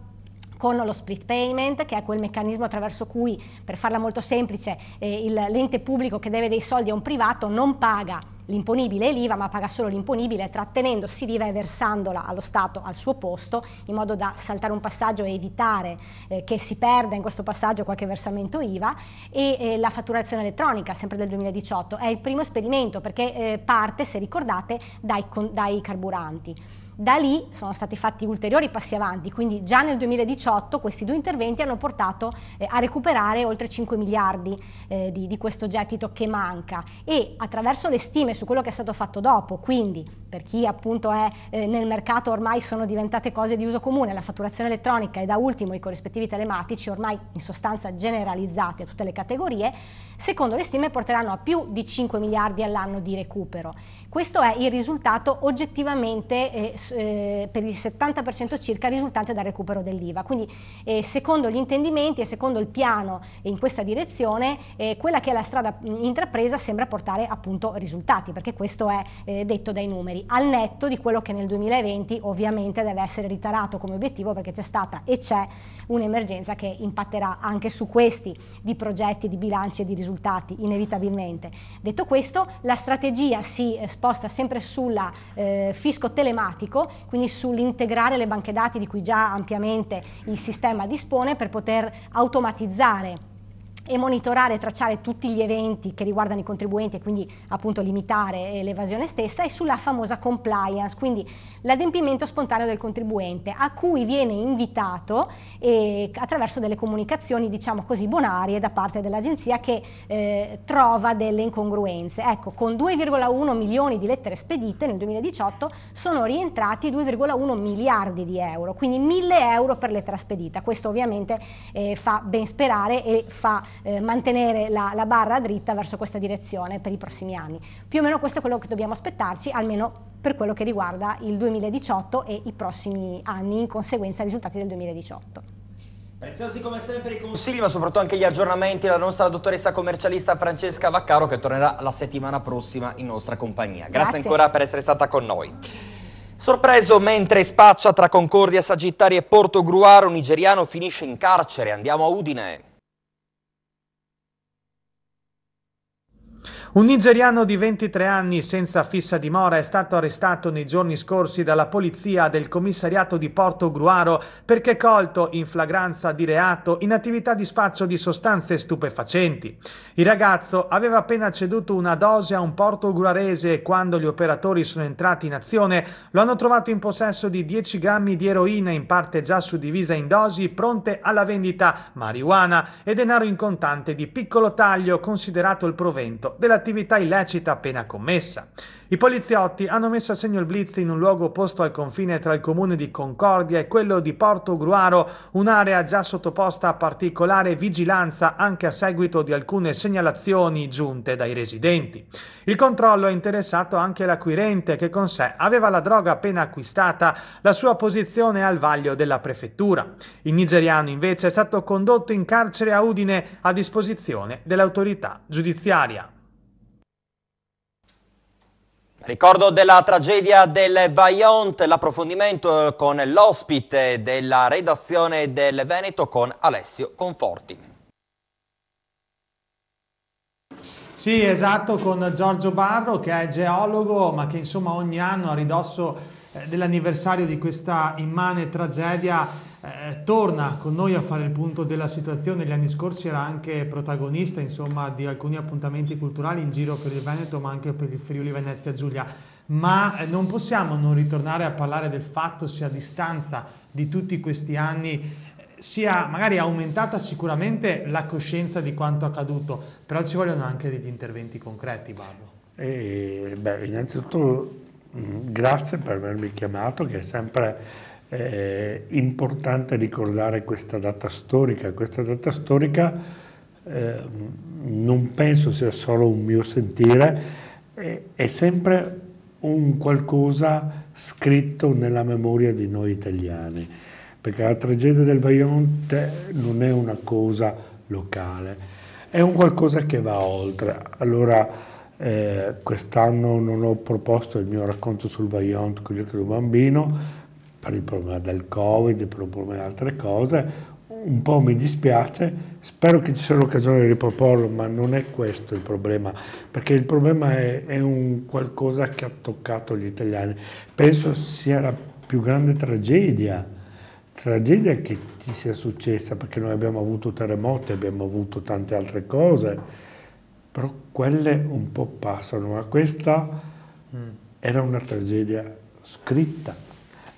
con lo split payment, che è quel meccanismo attraverso cui, per farla molto semplice, eh, l'ente pubblico che deve dei soldi a un privato non paga l'imponibile e l'IVA, ma paga solo l'imponibile trattenendosi l'IVA e versandola allo Stato al suo posto, in modo da saltare un passaggio e evitare eh, che si perda in questo passaggio qualche versamento IVA, e eh, la fatturazione elettronica, sempre del 2018, è il primo esperimento perché eh, parte, se ricordate, dai, con, dai carburanti. Da lì sono stati fatti ulteriori passi avanti, quindi già nel 2018 questi due interventi hanno portato eh, a recuperare oltre 5 miliardi eh, di, di, questo gettito che manca e attraverso le stime su quello che è stato fatto dopo, quindi per chi appunto è eh, nel mercato ormai sono diventate cose di uso comune, la fatturazione elettronica e da ultimo i corrispettivi telematici ormai in sostanza generalizzati a tutte le categorie, secondo le stime porteranno a più di 5 miliardi all'anno di recupero. Questo è il risultato oggettivamente eh, eh per il 70% circa risultante dal recupero dell'IVA. Quindi eh, secondo gli intendimenti e secondo il piano in questa direzione, eh, quella che è la strada intrapresa sembra portare appunto risultati, perché questo è eh, detto dai numeri, al netto di quello che nel 2020 ovviamente deve essere ritarato come obiettivo perché c'è stata e c'è un'emergenza che impatterà anche su questi di progetti, di bilanci e di risultati, inevitabilmente. Detto questo, la strategia si eh, sposta sempre sul eh, fisco telematico, quindi sull'integrare le banche dati di cui già ampiamente il sistema dispone per poter automatizzare e monitorare e tracciare tutti gli eventi che riguardano i contribuenti e quindi appunto limitare eh, l'evasione stessa e sulla famosa compliance, quindi l'adempimento spontaneo del contribuente a cui viene invitato eh, attraverso delle comunicazioni diciamo così bonarie da parte dell'agenzia che eh, trova delle incongruenze. Ecco, con 2,1 milioni di lettere spedite nel 2018 sono rientrati 2,1 miliardi di euro, quindi 1000 euro per lettera spedita. Questo ovviamente eh, fa ben sperare e fa eh, mantenere la, la barra dritta verso questa direzione per i prossimi anni. Più o meno questo è quello che dobbiamo aspettarci, almeno per quello che riguarda il 2018 e i prossimi anni in conseguenza ai risultati del 2018. Preziosi come sempre i consigli ma soprattutto anche gli aggiornamenti della nostra dottoressa commercialista Francesca Vaccaro che tornerà la settimana prossima in nostra compagnia. Grazie, Grazie. ancora per essere stata con noi. Sorpreso mentre spaccia tra Concordia, Sagittari e Porto Gruaro, un nigeriano finisce in carcere. Andiamo a Udine. Un nigeriano di 23 anni senza fissa dimora è stato arrestato nei giorni scorsi dalla polizia del commissariato di Porto Gruaro perché colto in flagranza di reato in attività di spaccio di sostanze stupefacenti. Il ragazzo aveva appena ceduto una dose a un porto gruarese e quando gli operatori sono entrati in azione lo hanno trovato in possesso di 10 grammi di eroina in parte già suddivisa in dosi pronte alla vendita, marijuana e denaro in contante di piccolo taglio considerato il provento della attività illecita appena commessa. I poliziotti hanno messo a segno il blitz in un luogo posto al confine tra il comune di Concordia e quello di Porto Gruaro, un'area già sottoposta a particolare vigilanza anche a seguito di alcune segnalazioni giunte dai residenti. Il controllo ha interessato anche l'acquirente che con sé aveva la droga appena acquistata, la sua posizione al vaglio della prefettura. Il nigeriano invece è stato condotto in carcere a Udine a disposizione dell'autorità giudiziaria. Ricordo della tragedia del Vaillant, l'approfondimento con l'ospite della redazione del Veneto con Alessio Conforti. Sì, esatto, con Giorgio Barro che è geologo ma che insomma ogni anno a ridosso eh, dell'anniversario di questa immane tragedia eh, torna con noi a fare il punto della situazione. Gli anni scorsi era anche protagonista insomma, di alcuni appuntamenti culturali in giro per il Veneto ma anche per il Friuli Venezia Giulia. Ma eh, non possiamo non ritornare a parlare del fatto se a distanza di tutti questi anni sia magari aumentata sicuramente la coscienza di quanto accaduto, però ci vogliono anche degli interventi concreti, Barbo. Eh, beh, innanzitutto grazie per avermi chiamato, che è sempre è importante ricordare questa data storica. Questa data storica eh, non penso sia solo un mio sentire, è, è sempre un qualcosa scritto nella memoria di noi italiani, perché la tragedia del Vaionte non è una cosa locale, è un qualcosa che va oltre. Allora, eh, quest'anno non ho proposto il mio racconto sul Vaionte, quello che ero bambino, per il problema del Covid, per un problema di altre cose, un po' mi dispiace, spero che ci sia l'occasione di riproporlo, ma non è questo il problema, perché il problema è, è un qualcosa che ha toccato gli italiani. Penso sia la più grande tragedia tragedia che ci sia successa, perché noi abbiamo avuto terremoti, abbiamo avuto tante altre cose, però quelle un po' passano, ma questa mm. era una tragedia scritta.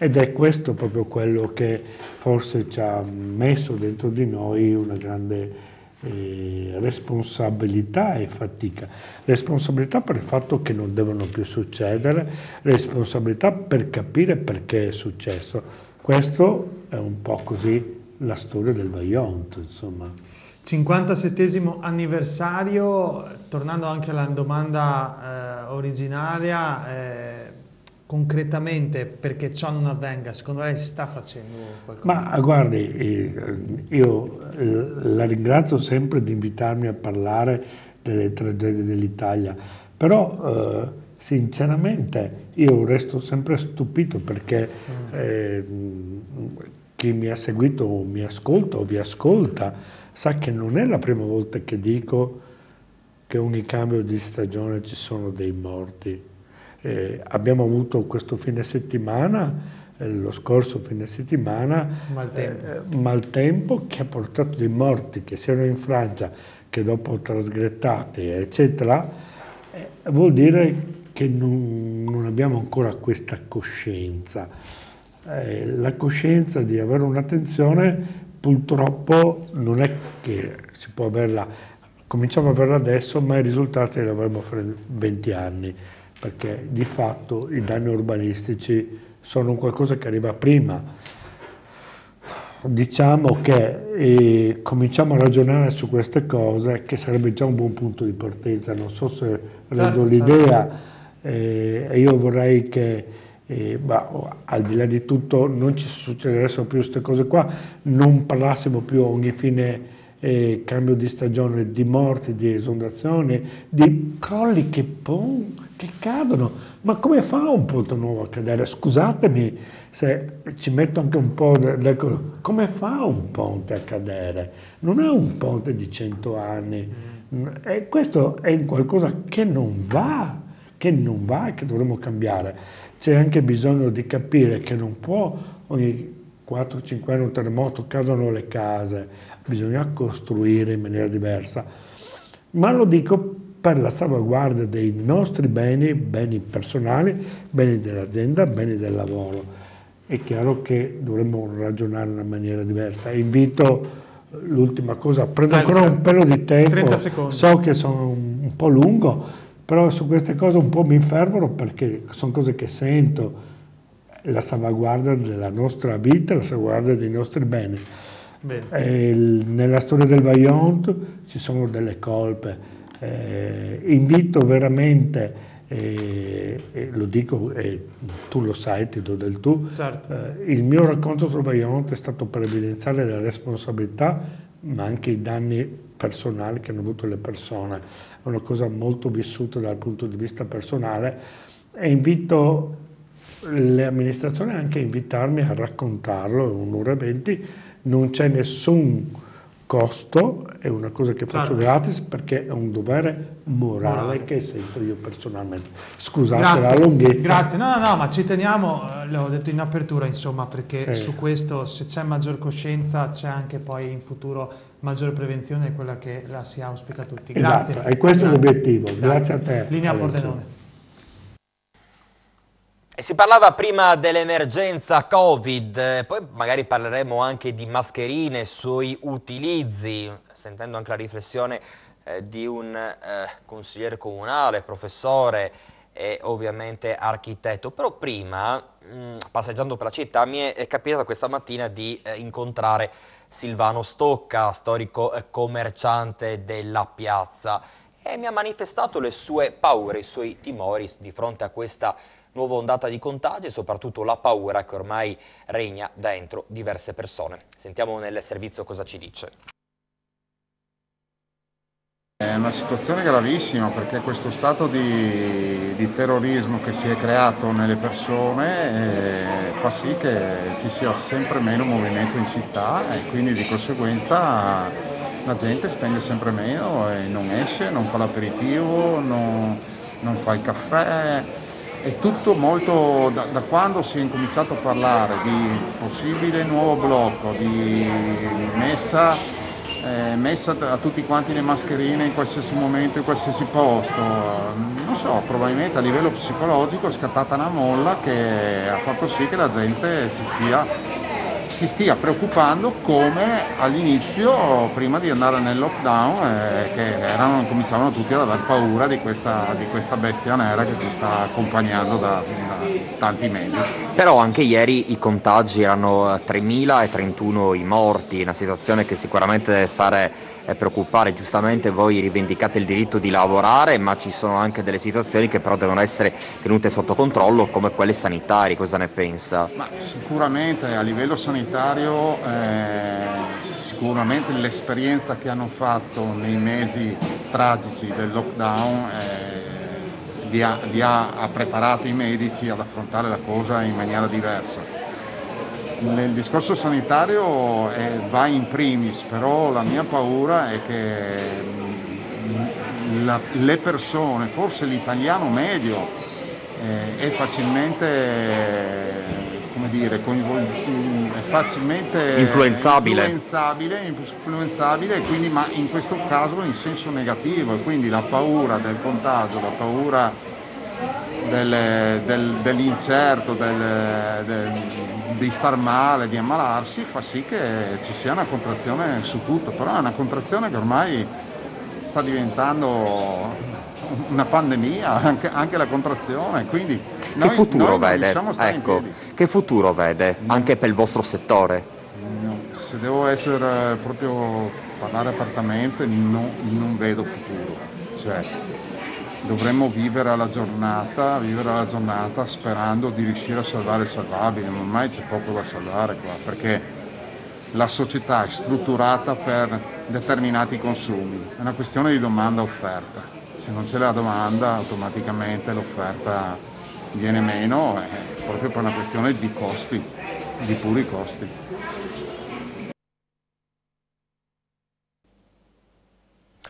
Ed è questo proprio quello che forse ci ha messo dentro di noi una grande eh, responsabilità e fatica. Responsabilità per il fatto che non devono più succedere, responsabilità per capire perché è successo. Questo è un po' così la storia del Vajont, insomma. 57 anniversario, tornando anche alla domanda eh, originaria, eh, concretamente perché ciò non avvenga? Secondo lei si sta facendo qualcosa? Ma guardi, io eh, la ringrazio sempre di invitarmi a parlare delle tragedie dell'Italia, però eh, sinceramente io resto sempre stupito perché mm. eh, chi mi ha seguito o mi ascolta o vi ascolta sa che non è la prima volta che dico che ogni cambio di stagione ci sono dei morti eh, abbiamo avuto questo fine settimana, eh, lo scorso fine settimana, maltempo. Eh, eh maltempo che ha portato dei morti che siano in Francia, che dopo trasgrettati, eccetera, eh, vuol dire che non, non, abbiamo ancora questa coscienza. Eh, la coscienza di avere un'attenzione purtroppo non è che si può averla, cominciamo a averla adesso, ma i risultati li avremo fra 20 anni perché di fatto i danni urbanistici sono qualcosa che arriva prima. Diciamo che eh, cominciamo a ragionare su queste cose che sarebbe già un buon punto di partenza, non so se rendo certo, certo, l'idea certo. eh, io vorrei che eh, bah, oh, al di là di tutto non ci succedessero più queste cose qua, non parlassimo più a ogni fine eh, cambio di stagione di morti, di esondazioni, di crolli che poi che cadono. Ma come fa un ponte nuovo a cadere? Scusatemi se ci metto anche un po'... De, de, come fa un ponte a cadere? Non è un ponte di cento anni. Mm, e questo è qualcosa che non va, che non va e che dovremmo cambiare. C'è anche bisogno di capire che non può ogni 4-5 anni un terremoto, cadono le case, bisogna costruire in maniera diversa. Ma lo dico per la salvaguardia dei nostri beni, beni personali, beni dell'azienda, beni del lavoro. È chiaro che dovremmo ragionare in una maniera diversa. Invito eh, l'ultima cosa, prendo ancora un pelo di tempo, so che sono un po' lungo, però su queste cose un po' mi infervoro perché sono cose che sento, la salvaguardia della nostra vita, la salvaguardia dei nostri beni. Eh, nella storia del Vaillant ci sono delle colpe, eh, invito veramente, eh, eh, lo dico, tu lo sai, ti do del tu, certo. Eh, il mio racconto su Bayonte è stato per evidenziare la responsabilità, ma anche i danni personali che hanno avuto le persone. È una cosa molto vissuta dal punto di vista personale e invito le amministrazioni anche a invitarmi a raccontarlo, è un'ora e venti, non c'è nessun costo è una cosa che faccio certo. gratis perché è un dovere morale, che sento io personalmente. Scusate grazie, la lunghezza. Grazie, no, no, no, ma ci teniamo, eh, l'ho detto in apertura, insomma, perché sì. su questo se c'è maggior coscienza c'è anche poi in futuro maggiore prevenzione, quella che la si auspica a tutti. Grazie. Esatto, e questo grazie. è l'obiettivo. Grazie. grazie. a te. Linea Alessio. Pordenone. Eh, si parlava prima dell'emergenza Covid, eh, poi magari parleremo anche di mascherine, sui utilizzi, sentendo anche la riflessione eh, di un eh, consigliere comunale, professore e ovviamente architetto. Però prima, mh, mm, passeggiando per la città, mi è capitato questa mattina di eh, incontrare Silvano Stocca, storico eh, commerciante della piazza, e mi ha manifestato le sue paure, i suoi timori di fronte a questa emergenza nuova ondata di contagi e soprattutto la paura che ormai regna dentro diverse persone. Sentiamo nel servizio cosa ci dice. È una situazione gravissima perché questo stato di, di terrorismo che si è creato nelle persone eh, fa sì che ci sia sempre meno movimento in città e quindi di conseguenza la gente spende sempre meno e non esce, non fa l'aperitivo, non, non fa il caffè, è tutto molto, da, da, quando si è incominciato a parlare di possibile nuovo blocco, di messa, eh, messa a tutti quanti le mascherine in qualsiasi momento, in qualsiasi posto, non so, probabilmente a livello psicologico è scattata una molla che ha fatto sì che la gente si sia si stia preoccupando come all'inizio, prima di andare nel lockdown, eh, che erano, cominciavano tutti ad aver paura di questa, di questa bestia nera che ci sta accompagnando da, da tanti mesi. Però anche ieri i contagi erano 3.031 eh, i morti, una situazione che sicuramente deve fare preoccupare, giustamente voi rivendicate il diritto di lavorare, ma ci sono anche delle situazioni che però devono essere tenute sotto controllo come quelle sanitarie, cosa ne pensa? Ma sicuramente a livello sanitario eh sicuramente l'esperienza che hanno fatto nei mesi tragici del lockdown eh, li, ha, li, ha, preparato i medici ad affrontare la cosa in maniera diversa il discorso sanitario eh, va in primis, però la mia paura è che mm, la, le persone, forse l'italiano medio, eh, è facilmente come dire, coinvol- mm, è facilmente influenzabile. Influenzabile, influenzabile quindi, ma in questo caso in senso negativo e quindi la paura del contagio, la paura del, del, dell'incerto, del, di star male, di ammalarsi, fa sì che ci sia una contrazione su tutto, però è una contrazione che ormai sta diventando una pandemia, anche, anche la contrazione, quindi noi, ecco, che futuro vede? Ecco, che futuro vede anche per il vostro settore? Se devo essere eh, proprio parlare apertamente, no, non vedo futuro. Cioè, dovremmo vivere alla giornata, vivere alla giornata sperando di riuscire a salvare il salvabile, ma ormai c'è poco da salvare qua, perché la società è strutturata per determinati consumi, è una questione di domanda-offerta, se non c'è la domanda automaticamente l'offerta viene meno, è eh, proprio per una questione di costi, di puri costi.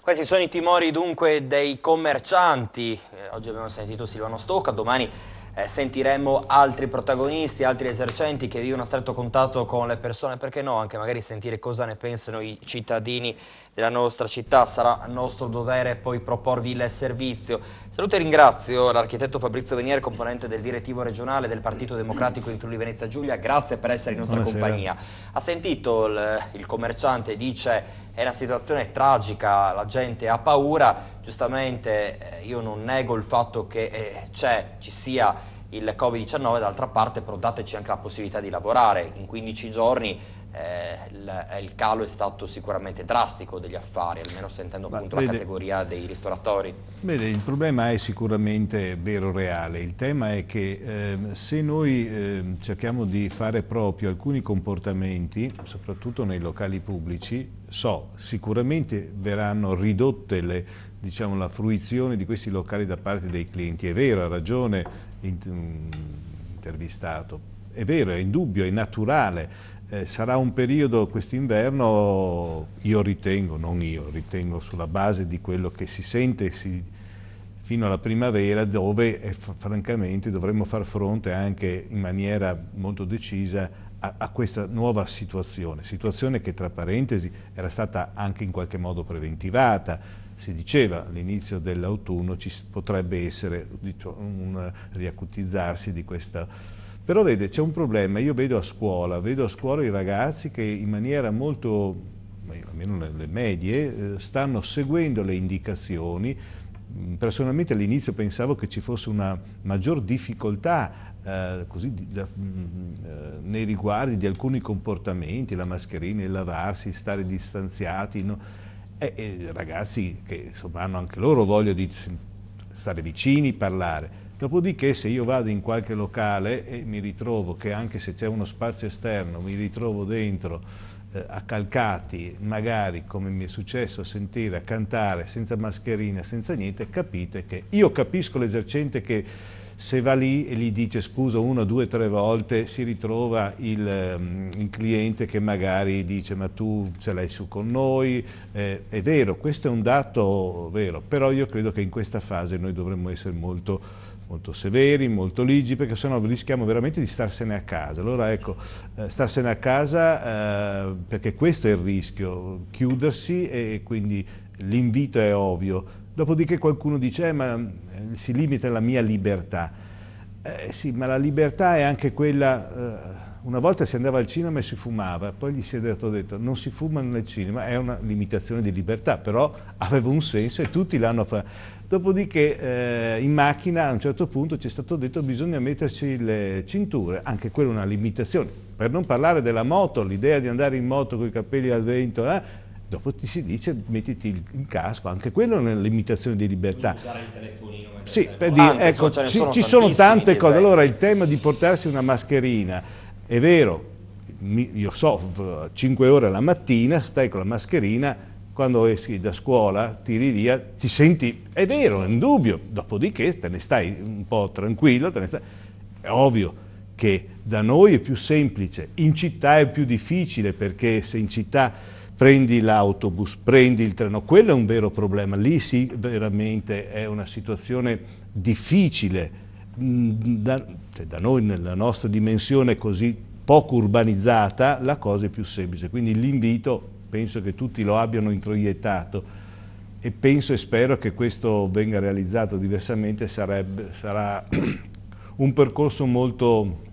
Questi sono i timori dunque dei commercianti. Eh, oggi abbiamo sentito Silvano Stocca, domani eh, sentiremo altri protagonisti, altri esercenti che vivono a stretto contatto con le persone, perché no, anche magari sentire cosa ne pensano i cittadini della nostra città, sarà nostro dovere poi proporvi il servizio. Saluto e ringrazio l'architetto Fabrizio Venier, componente del direttivo regionale del Partito Democratico in Friuli Venezia Giulia, grazie per essere in nostra Buonasera. compagnia. Ha sentito il, il commerciante, dice è una situazione tragica, la gente ha paura, giustamente eh, io non nego il fatto che eh, c'è, ci sia il Covid-19, d'altra parte però dateci anche la possibilità di lavorare in 15 giorni eh, eh, il, calo è stato sicuramente drastico degli affari, almeno sentendo appunto vede, la categoria dei ristoratori. Vede, il problema è sicuramente vero reale, il tema è che eh, se noi eh, cerchiamo di fare proprio alcuni comportamenti, soprattutto nei locali pubblici, so, sicuramente verranno ridotte le, diciamo, la fruizione di questi locali da parte dei clienti, è vero, ha ragione l'intervistato, mm, è vero, è indubbio, è naturale, eh, sarà un periodo quest'inverno, io ritengo, non io, ritengo sulla base di quello che si sente si, fino alla primavera, dove eh, francamente dovremmo far fronte anche in maniera molto decisa a, a, questa nuova situazione, situazione che tra parentesi era stata anche in qualche modo preventivata. Si diceva all'inizio dell'autunno ci potrebbe essere diciamo, un riacutizzarsi di questa però vede, c'è un problema, io vedo a scuola, vedo a scuola i ragazzi che in maniera molto, almeno nelle medie, eh, stanno seguendo le indicazioni. Mm, personalmente all'inizio pensavo che ci fosse una maggior difficoltà eh, così, da, mh, mm, eh, nei riguardi di alcuni comportamenti, la mascherina, il lavarsi, stare distanziati. No? E, e, ragazzi che insomma, hanno anche loro voglia di stare vicini, parlare Dopodiché se io vado in qualche locale e mi ritrovo che anche se c'è uno spazio esterno, mi ritrovo dentro eh, accalcati, magari come mi è successo a sentire, a cantare, senza mascherina, senza niente, capite che io capisco l'esercente che se va lì e gli dice scusa una, due, tre volte, si ritrova il, ehm, il cliente che magari dice ma tu ce l'hai su con noi, eh, è vero, questo è un dato vero, però io credo che in questa fase noi dovremmo essere molto molto severi, molto ligi, perché sennò rischiamo veramente di starsene a casa. Allora ecco, eh, starsene a casa eh, perché questo è il rischio, chiudersi e quindi l'invito è ovvio. Dopodiché qualcuno dice, eh, ma eh, si limita la mia libertà. Eh, sì, ma la libertà è anche quella... Eh, una volta si andava al cinema e si fumava, poi gli si è detto, detto non si fuma nel cinema, è una limitazione di libertà, però [laughs] aveva un senso e tutti l'hanno fatto Dopodiché eh, in macchina a un certo punto ci è stato detto che bisogna metterci le cinture, anche quella è una limitazione. Per non parlare della moto, l'idea di andare in moto con i capelli al vento, eh, dopo ti si dice mettiti il, il casco, anche quella è una limitazione di libertà. Usare il telefonino. Sì, per dire, Anche, ecco, sono, ci, sono, ci sono tante cose. Design. Allora il tema di portarsi una mascherina, è vero, io so, 5 ore alla mattina stai con la mascherina quando esci da scuola, tiri via, ti senti, è vero, è un dubbio, dopodiché te ne stai un po' tranquillo, stai, è ovvio che da noi è più semplice, in città è più difficile perché se in città prendi l'autobus, prendi il treno, quello è un vero problema, lì sì veramente è una situazione difficile, da, cioè da noi nella nostra dimensione così poco urbanizzata la cosa è più semplice, quindi l'invito penso che tutti lo abbiano introiettato e penso e spero che questo venga realizzato diversamente sarebbe, sarà [clears throat] un percorso molto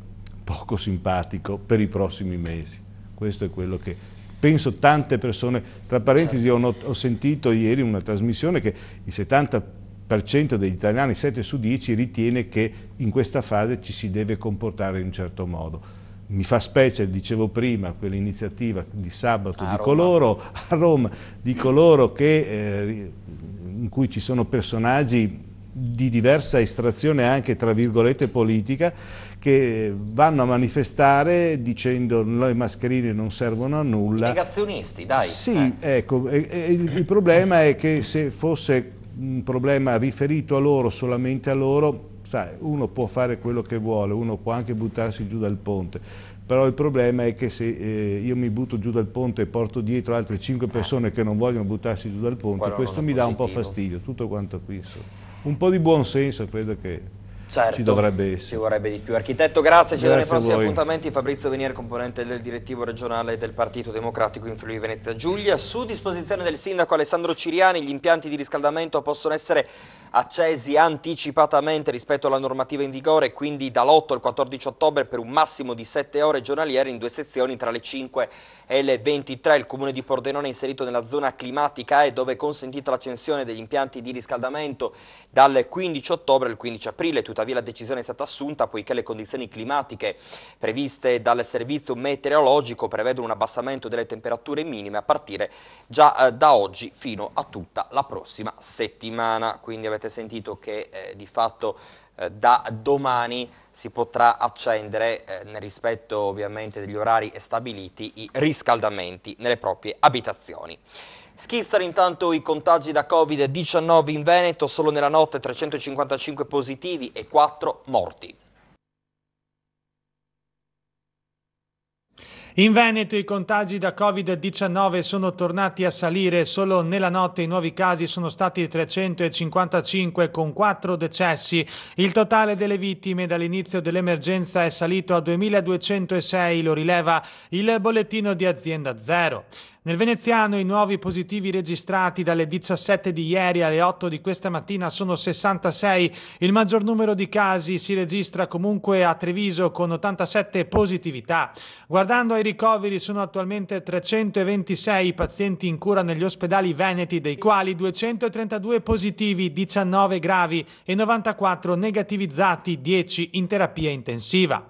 poco simpatico per i prossimi mesi. Questo è quello che penso tante persone, tra parentesi certo. ho, ho, sentito ieri una trasmissione che il 70% degli italiani, 7 su 10, ritiene che in questa fase ci si deve comportare in un certo modo mi fa specie, dicevo prima, quell'iniziativa di sabato a di Roma. coloro, a Roma, di coloro che, eh, in cui ci sono personaggi di diversa estrazione anche tra virgolette politica che vanno a manifestare dicendo le mascherine non servono a nulla. Negazionisti, dai. Sì, eh. ecco, e, e il, il problema è che se fosse un problema riferito a loro, solamente a loro, sai, uno può fare quello che vuole, uno può anche buttarsi giù dal ponte, però il problema è che se eh, io mi butto giù dal ponte e porto dietro altre 5 persone che non vogliono buttarsi giù dal ponte, Qualora questo mi dà positivo. un po' fastidio, tutto quanto qui. Un po' di buon senso credo che Certo, ci dovrebbe essere. Ci vorrebbe di più. Architetto, grazie. Ci grazie nei prossimi appuntamenti. Fabrizio Venier, componente del direttivo regionale del Partito Democratico in Friuli Venezia Giulia. Su disposizione del sindaco Alessandro Ciriani, gli impianti di riscaldamento possono essere accesi anticipatamente rispetto alla normativa in vigore, quindi dall'8 al 14 ottobre per un massimo di 7 ore giornaliere in due sezioni tra le 5 e le 6. L23 il comune di Pordenone è inserito nella zona climatica E dove è consentita l'accensione degli impianti di riscaldamento dal 15 ottobre al 15 aprile, tuttavia la decisione è stata assunta poiché le condizioni climatiche previste dal servizio meteorologico prevedono un abbassamento delle temperature minime a partire già eh, da oggi fino a tutta la prossima settimana, quindi avete sentito che eh, di fatto eh, da domani si potrà accendere, eh, nel rispetto ovviamente degli orari stabiliti, i riscaldamenti nelle proprie abitazioni. Schizzano intanto i contagi da Covid-19 in Veneto, solo nella notte 355 positivi e 4 morti. In Veneto i contagi da Covid-19 sono tornati a salire, solo nella notte i nuovi casi sono stati 355 con 4 decessi. Il totale delle vittime dall'inizio dell'emergenza è salito a 2206, lo rileva il bollettino di azienda zero. Nel veneziano i nuovi positivi registrati dalle 17 di ieri alle 8 di questa mattina sono 66. Il maggior numero di casi si registra comunque a Treviso con 87 positività. Guardando ai ricoveri sono attualmente 326 i pazienti in cura negli ospedali veneti, dei quali 232 positivi, 19 gravi e 94 negativizzati, 10 in terapia intensiva.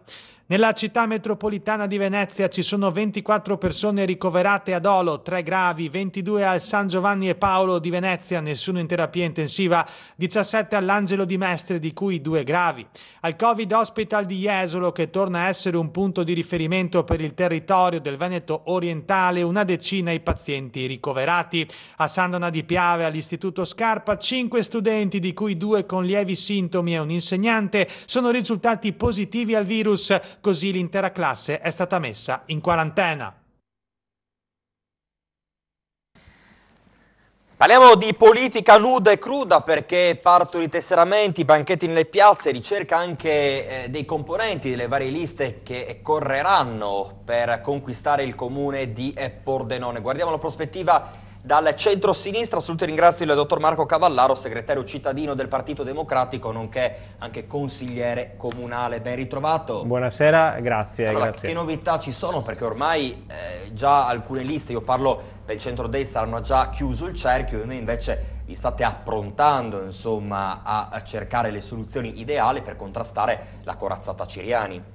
Nella città metropolitana di Venezia ci sono 24 persone ricoverate ad Olo, 3 gravi, 22 al San Giovanni e Paolo di Venezia, nessuno in terapia intensiva, 17 all'Angelo di Mestre, di cui 2 gravi. Al Covid Hospital di Jesolo, che torna a essere un punto di riferimento per il territorio del Veneto orientale, una decina i pazienti ricoverati. A Sandona di Piave, all'Istituto Scarpa, 5 studenti, di cui 2 con lievi sintomi e un insegnante, sono risultati positivi al virus così l'intera classe è stata messa in quarantena. Parliamo di politica nuda e cruda perché partono i tesseramenti, i banchetti nelle piazze, ricerca anche eh, dei componenti delle varie liste che correranno per conquistare il comune di Pordenone. Guardiamo la prospettiva dal centro-sinistra. Assolutamente ringrazio il dottor Marco Cavallaro, segretario cittadino del Partito Democratico, nonché anche consigliere comunale. Ben ritrovato. Buonasera, grazie. Allora, grazie. Che novità ci sono? Perché ormai eh, già alcune liste, io parlo del destra hanno già chiuso il cerchio e noi invece vi state approntando insomma, a cercare le soluzioni ideali per contrastare la corazzata Ciriani.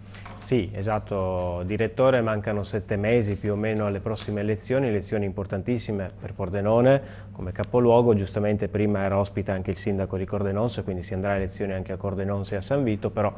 Sì, esatto, direttore mancano sette mesi più o meno alle prossime elezioni, elezioni importantissime per Pordenone come capoluogo, giustamente prima era ospite anche il sindaco di Cordenonso, quindi si andrà a elezioni anche a Cordenonso e a San Vito, però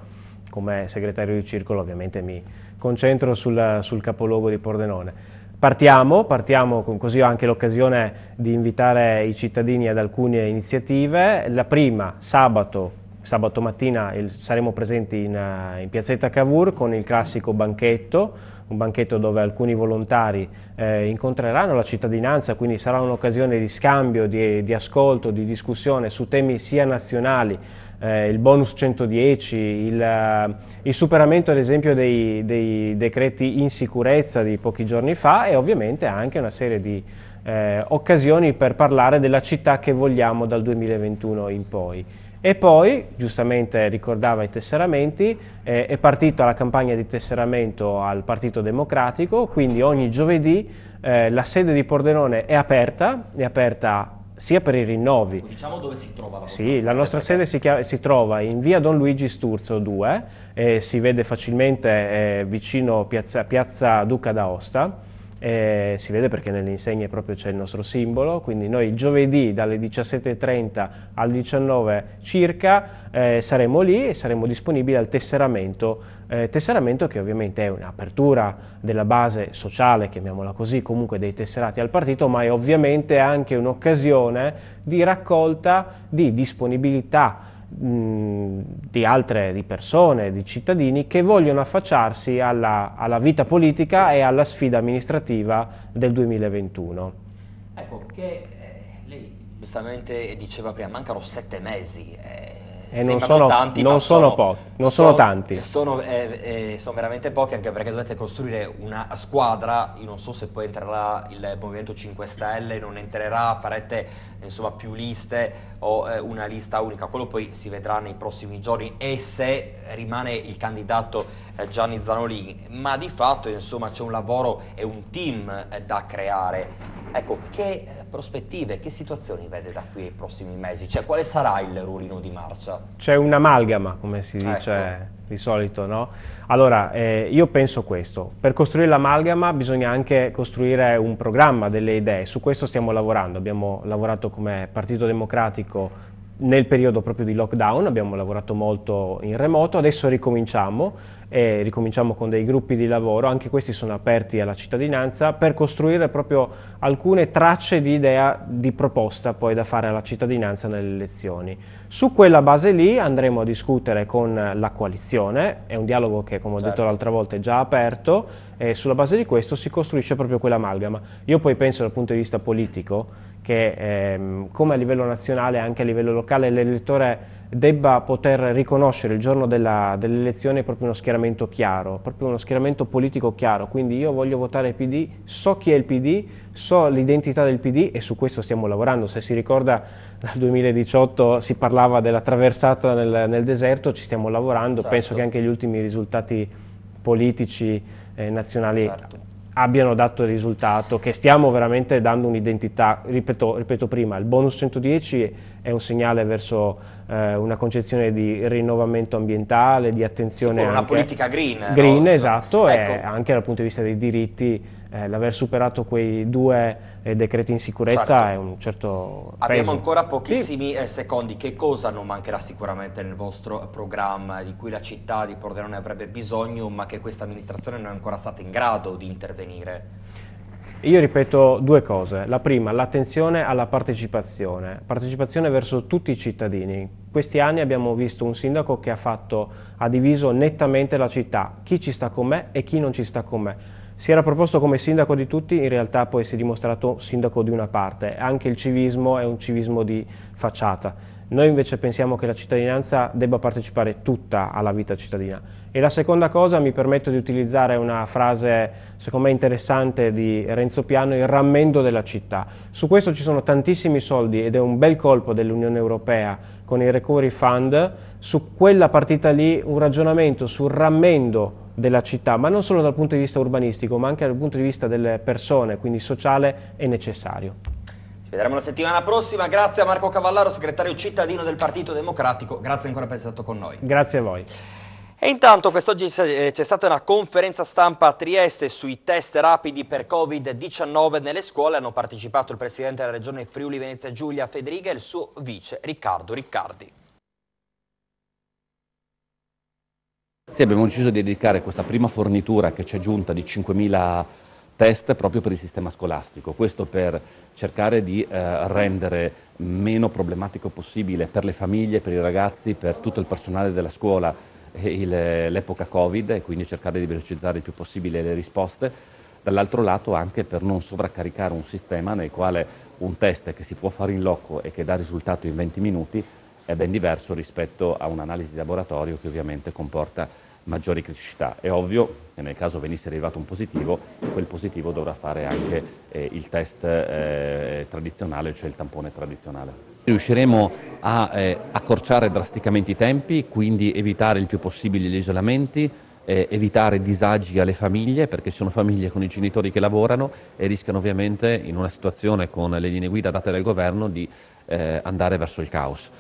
come segretario di circolo ovviamente mi concentro sul, sul capoluogo di Pordenone. Partiamo, partiamo con così ho anche l'occasione di invitare i cittadini ad alcune iniziative. La prima, sabato sabato mattina il, saremo presenti in, eh, in, piazzetta Cavour con il classico banchetto, un banchetto dove alcuni volontari eh, incontreranno la cittadinanza, quindi sarà un'occasione di scambio, di, di, ascolto, di discussione su temi sia nazionali, eh, il bonus 110, il, eh, il superamento ad esempio dei, dei, decreti in sicurezza di pochi giorni fa e ovviamente anche una serie di eh, occasioni per parlare della città che vogliamo dal 2021 in poi. E poi, giustamente ricordava i tesseramenti, eh, è partita la campagna di tesseramento al Partito Democratico, quindi ogni giovedì eh, la sede di Pordenone è aperta, è aperta sia per i rinnovi. Ecco, diciamo dove si trova la Sì, la nostra sede si, chiama, si, trova in via Don Luigi Sturzo 2, eh, si vede facilmente eh, vicino piazza, piazza Duca d'Aosta eh, si vede perché nelle insegne proprio c'è il nostro simbolo, quindi noi giovedì dalle 17.30 alle 19 circa eh, saremo lì e saremo disponibili al tesseramento, eh, tesseramento che ovviamente è un'apertura della base sociale, chiamiamola così, comunque dei tesserati al partito, ma è ovviamente anche un'occasione di raccolta di disponibilità di altre di persone, di cittadini che vogliono affacciarsi alla, alla vita politica e alla sfida amministrativa del 2021. Ecco, che eh, lei giustamente diceva prima, mancano sette mesi. Eh e eh, non sono tanti, non, sono, sono, po non sono, sono, tanti. Sono, eh, eh, sono veramente pochi anche perché dovete costruire una squadra, io non so se poi entrerà il Movimento 5 Stelle, non entrerà, farete insomma più liste o eh, una lista unica, quello poi si vedrà nei prossimi giorni e se rimane il candidato eh, Gianni Zanolini, ma di fatto insomma c'è un lavoro e un team eh, da creare Ecco, che eh, prospettive, che situazioni vede da qui ai prossimi mesi? Cioè, quale sarà il ruolino di marcia? C'è un'amalgama, come si dice ecco. di solito, no? Allora, eh, io penso questo. Per costruire l'amalgama bisogna anche costruire un programma delle idee. Su questo stiamo lavorando. Abbiamo lavorato come Partito Democratico nel periodo proprio di lockdown, abbiamo lavorato molto in remoto, adesso ricominciamo, e ricominciamo con dei gruppi di lavoro, anche questi sono aperti alla cittadinanza, per costruire proprio alcune tracce di idea di proposta poi da fare alla cittadinanza nelle elezioni. Su quella base lì andremo a discutere con la coalizione, è un dialogo che come ho certo. detto l'altra volta è già aperto, e sulla base di questo si costruisce proprio quell'amalgama. Io poi penso dal punto di vista politico, che ehm, come a livello nazionale anche a livello locale l'elettore debba poter riconoscere il giorno delle elezioni proprio uno schieramento chiaro, proprio uno schieramento politico chiaro, quindi io voglio votare PD, so chi è il PD, so l'identità del PD e su questo stiamo lavorando, se si ricorda dal 2018 si parlava della traversata nel, nel deserto, ci stiamo lavorando, certo. penso che anche gli ultimi risultati politici eh, nazionali certo abbiano dato il risultato, che stiamo veramente dando un'identità, ripeto, ripeto, prima, il bonus 110 è un segnale verso eh, una concezione di rinnovamento ambientale, di attenzione Sicuro, anche... una politica green. Green, no? esatto, ecco. e anche dal punto di vista dei diritti eh, l'aver superato quei due decreti in sicurezza certo. è un certo peso. Abbiamo ancora pochissimi sì. Eh, secondi, che cosa non mancherà sicuramente nel vostro programma di cui la città di Pordenone avrebbe bisogno ma che questa amministrazione non è ancora stata in grado di intervenire? Io ripeto due cose. La prima, l'attenzione alla partecipazione, partecipazione verso tutti i cittadini. Questi anni abbiamo visto un sindaco che ha, fatto, ha diviso nettamente la città, chi ci sta con me e chi non ci sta con me. Si era proposto come sindaco di tutti, in realtà poi si è dimostrato sindaco di una parte. Anche il civismo è un civismo di facciata. Noi invece pensiamo che la cittadinanza debba partecipare tutta alla vita cittadina. E la seconda cosa, mi permetto di utilizzare una frase secondo me interessante di Renzo Piano, il rammendo della città. Su questo ci sono tantissimi soldi ed è un bel colpo dell'Unione Europea con i recovery fund. Su quella partita lì un ragionamento sul rammendo della città, ma non solo dal punto di vista urbanistico, ma anche dal punto di vista delle persone, quindi sociale, è necessario. Ci vedremo la settimana prossima, grazie a Marco Cavallaro, segretario cittadino del Partito Democratico, grazie ancora per essere stato con noi. Grazie a voi. E intanto quest'oggi c'è eh, stata una conferenza stampa a Trieste sui test rapidi per Covid-19 nelle scuole. Hanno partecipato il presidente della regione Friuli Venezia Giulia Federica e il suo vice Riccardo Riccardi. Sì, abbiamo deciso di dedicare questa prima fornitura che ci è giunta di 5.000 test proprio per il sistema scolastico, questo per cercare di eh, rendere meno problematico possibile per le famiglie, per i ragazzi, per tutto il personale della scuola eh, l'epoca Covid e quindi cercare di velocizzare il più possibile le risposte, dall'altro lato anche per non sovraccaricare un sistema nel quale un test che si può fare in loco e che dà risultato in 20 minuti è ben diverso rispetto a un'analisi di laboratorio che ovviamente comporta maggiori criticità. È ovvio che nel caso venisse arrivato un positivo, quel positivo dovrà fare anche eh, il test eh, tradizionale, cioè il tampone tradizionale. Riusciremo a eh, accorciare drasticamente i tempi, quindi evitare il più possibile gli isolamenti, eh, evitare disagi alle famiglie, perché sono famiglie con i genitori che lavorano e rischiano ovviamente in una situazione con le linee guida date dal governo di eh, andare verso il caos.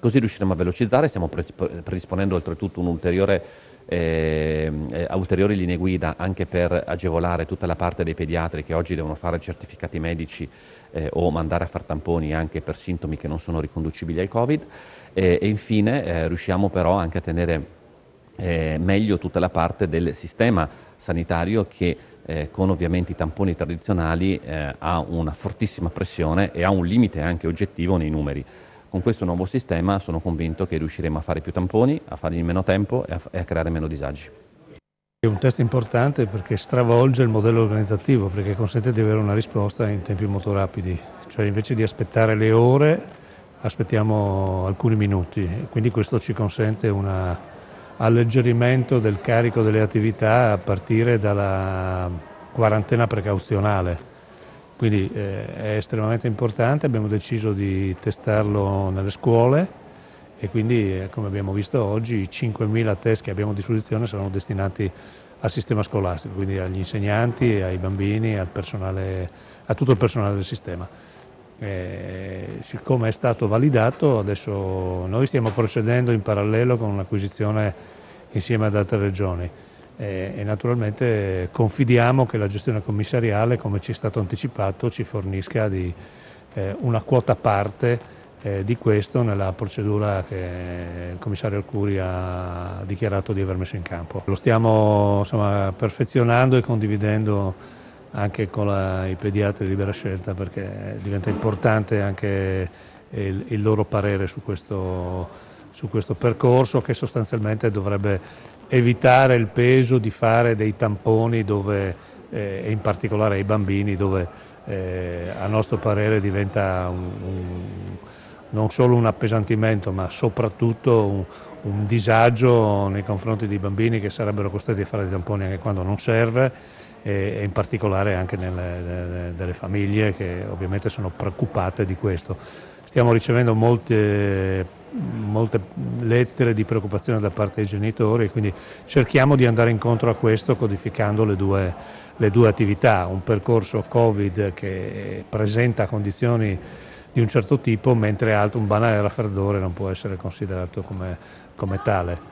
Così riusciremo a velocizzare, stiamo predisponendo oltretutto un ulteriore Ehm, eh, ulteriori linee guida anche per agevolare tutta la parte dei pediatri che oggi devono fare certificati medici eh, o mandare a far tamponi anche per sintomi che non sono riconducibili al Covid e, e infine eh, riusciamo però anche a tenere eh, meglio tutta la parte del sistema sanitario che eh, con ovviamente i tamponi tradizionali eh, ha una fortissima pressione e ha un limite anche oggettivo nei numeri. Con questo nuovo sistema sono convinto che riusciremo a fare più tamponi, a farli in meno tempo e a, e a creare meno disagi. È un test importante perché stravolge il modello organizzativo, perché consente di avere una risposta in tempi molto rapidi, cioè invece di aspettare le ore aspettiamo alcuni minuti, quindi questo ci consente un alleggerimento del carico delle attività a partire dalla quarantena precauzionale quindi eh, è estremamente importante, abbiamo deciso di testarlo nelle scuole e quindi eh, come abbiamo visto oggi i 5.000 test che abbiamo a disposizione saranno destinati al sistema scolastico, quindi agli insegnanti, ai bambini, al personale, a tutto il personale del sistema. E, eh, siccome è stato validato, adesso noi stiamo procedendo in parallelo con l'acquisizione insieme ad altre regioni e, e naturalmente confidiamo che la gestione commissariale, come ci è stato anticipato, ci fornisca di, eh, una quota parte eh, di questo nella procedura che il commissario Alcuri ha dichiarato di aver messo in campo. Lo stiamo insomma, perfezionando e condividendo anche con la, i pediatri di libera scelta perché diventa importante anche il, il loro parere su questo, su questo percorso che sostanzialmente dovrebbe evitare il peso di fare dei tamponi dove, eh, in particolare ai bambini dove eh, a nostro parere diventa un, un, non solo un appesantimento ma soprattutto un, un, disagio nei confronti dei bambini che sarebbero costretti a fare dei tamponi anche quando non serve e, e in particolare anche nelle, delle, delle famiglie che ovviamente sono preoccupate di questo. Stiamo ricevendo molte molte lettere di preoccupazione da parte dei genitori, quindi cerchiamo di andare incontro a questo codificando le due, le due attività, un percorso Covid che presenta condizioni di un certo tipo, mentre altro un banale raffreddore non può essere considerato come, come tale.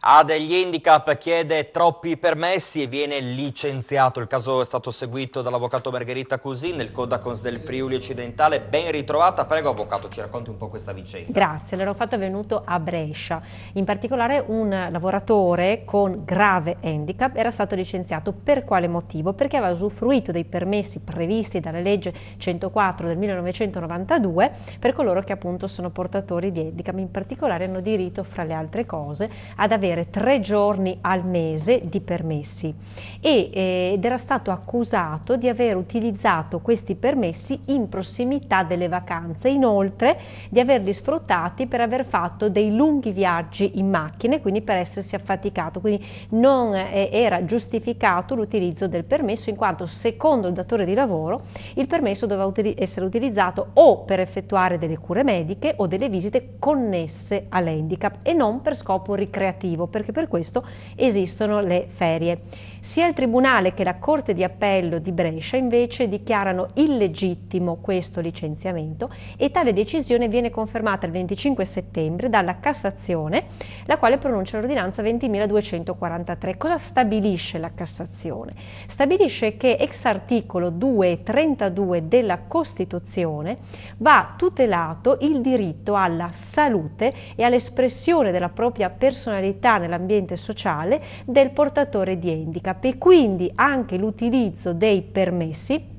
ha degli handicap, chiede troppi permessi e viene licenziato. Il caso è stato seguito dall'avvocato Margherita Cusin nel Codacons del Friuli Occidentale. Ben ritrovata, prego avvocato, ci racconti un po' questa vicenda. Grazie, fatto è venuto a Brescia. In particolare un lavoratore con grave handicap era stato licenziato per quale motivo? Perché aveva usufruito dei permessi previsti dalla legge 104 del 1992 per coloro che appunto sono portatori di handicap, in particolare hanno diritto fra le altre cose ad avere avere tre giorni al mese di permessi e, eh, ed era stato accusato di aver utilizzato questi permessi in prossimità delle vacanze, inoltre di averli sfruttati per aver fatto dei lunghi viaggi in macchina e quindi per essersi affaticato, quindi non eh, era giustificato l'utilizzo del permesso in quanto secondo il datore di lavoro il permesso doveva utili essere utilizzato o per effettuare delle cure mediche o delle visite connesse all'handicap e non per scopo ricreativo perché per questo esistono le ferie. Sia il Tribunale che la Corte di Appello di Brescia invece dichiarano illegittimo questo licenziamento e tale decisione viene confermata il 25 settembre dalla Cassazione, la quale pronuncia l'ordinanza 20.243. Cosa stabilisce la Cassazione? Stabilisce che ex articolo 232 della Costituzione va tutelato il diritto alla salute e all'espressione della propria personalità nell'ambiente sociale del portatore di handicap handicap e quindi anche l'utilizzo dei permessi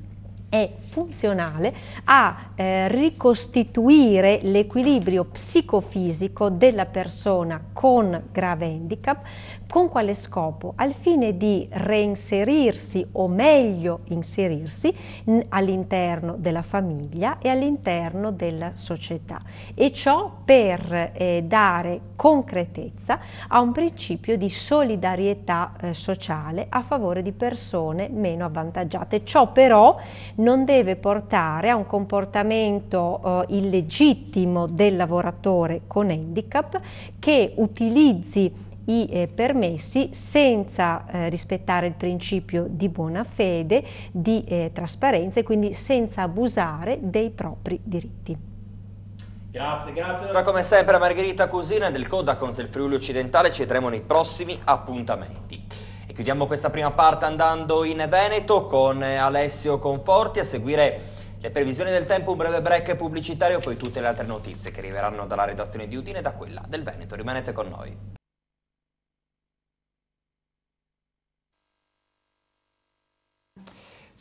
è funzionale a eh, ricostituire l'equilibrio psicofisico della persona con grave handicap con quale scopo? Al fine di reinserirsi o meglio inserirsi all'interno della famiglia e all'interno della società e ciò per eh, dare concretezza a un principio di solidarietà eh, sociale a favore di persone meno avvantaggiate. Ciò però non deve portare a un comportamento eh, illegittimo del lavoratore con handicap che utilizzi i eh, permessi senza eh, rispettare il principio di buona fede, di eh, trasparenza e quindi senza abusare dei propri diritti. Grazie, grazie. Allora come sempre Margherita Cusina del Codacons del Friuli Occidentale ci vedremo nei prossimi appuntamenti. E chiudiamo questa prima parte andando in Veneto con eh, Alessio Conforti a seguire le previsioni del tempo, un breve break pubblicitario poi tutte le altre notizie che arriveranno dalla redazione di Udine e da quella del Veneto. Rimanete con noi.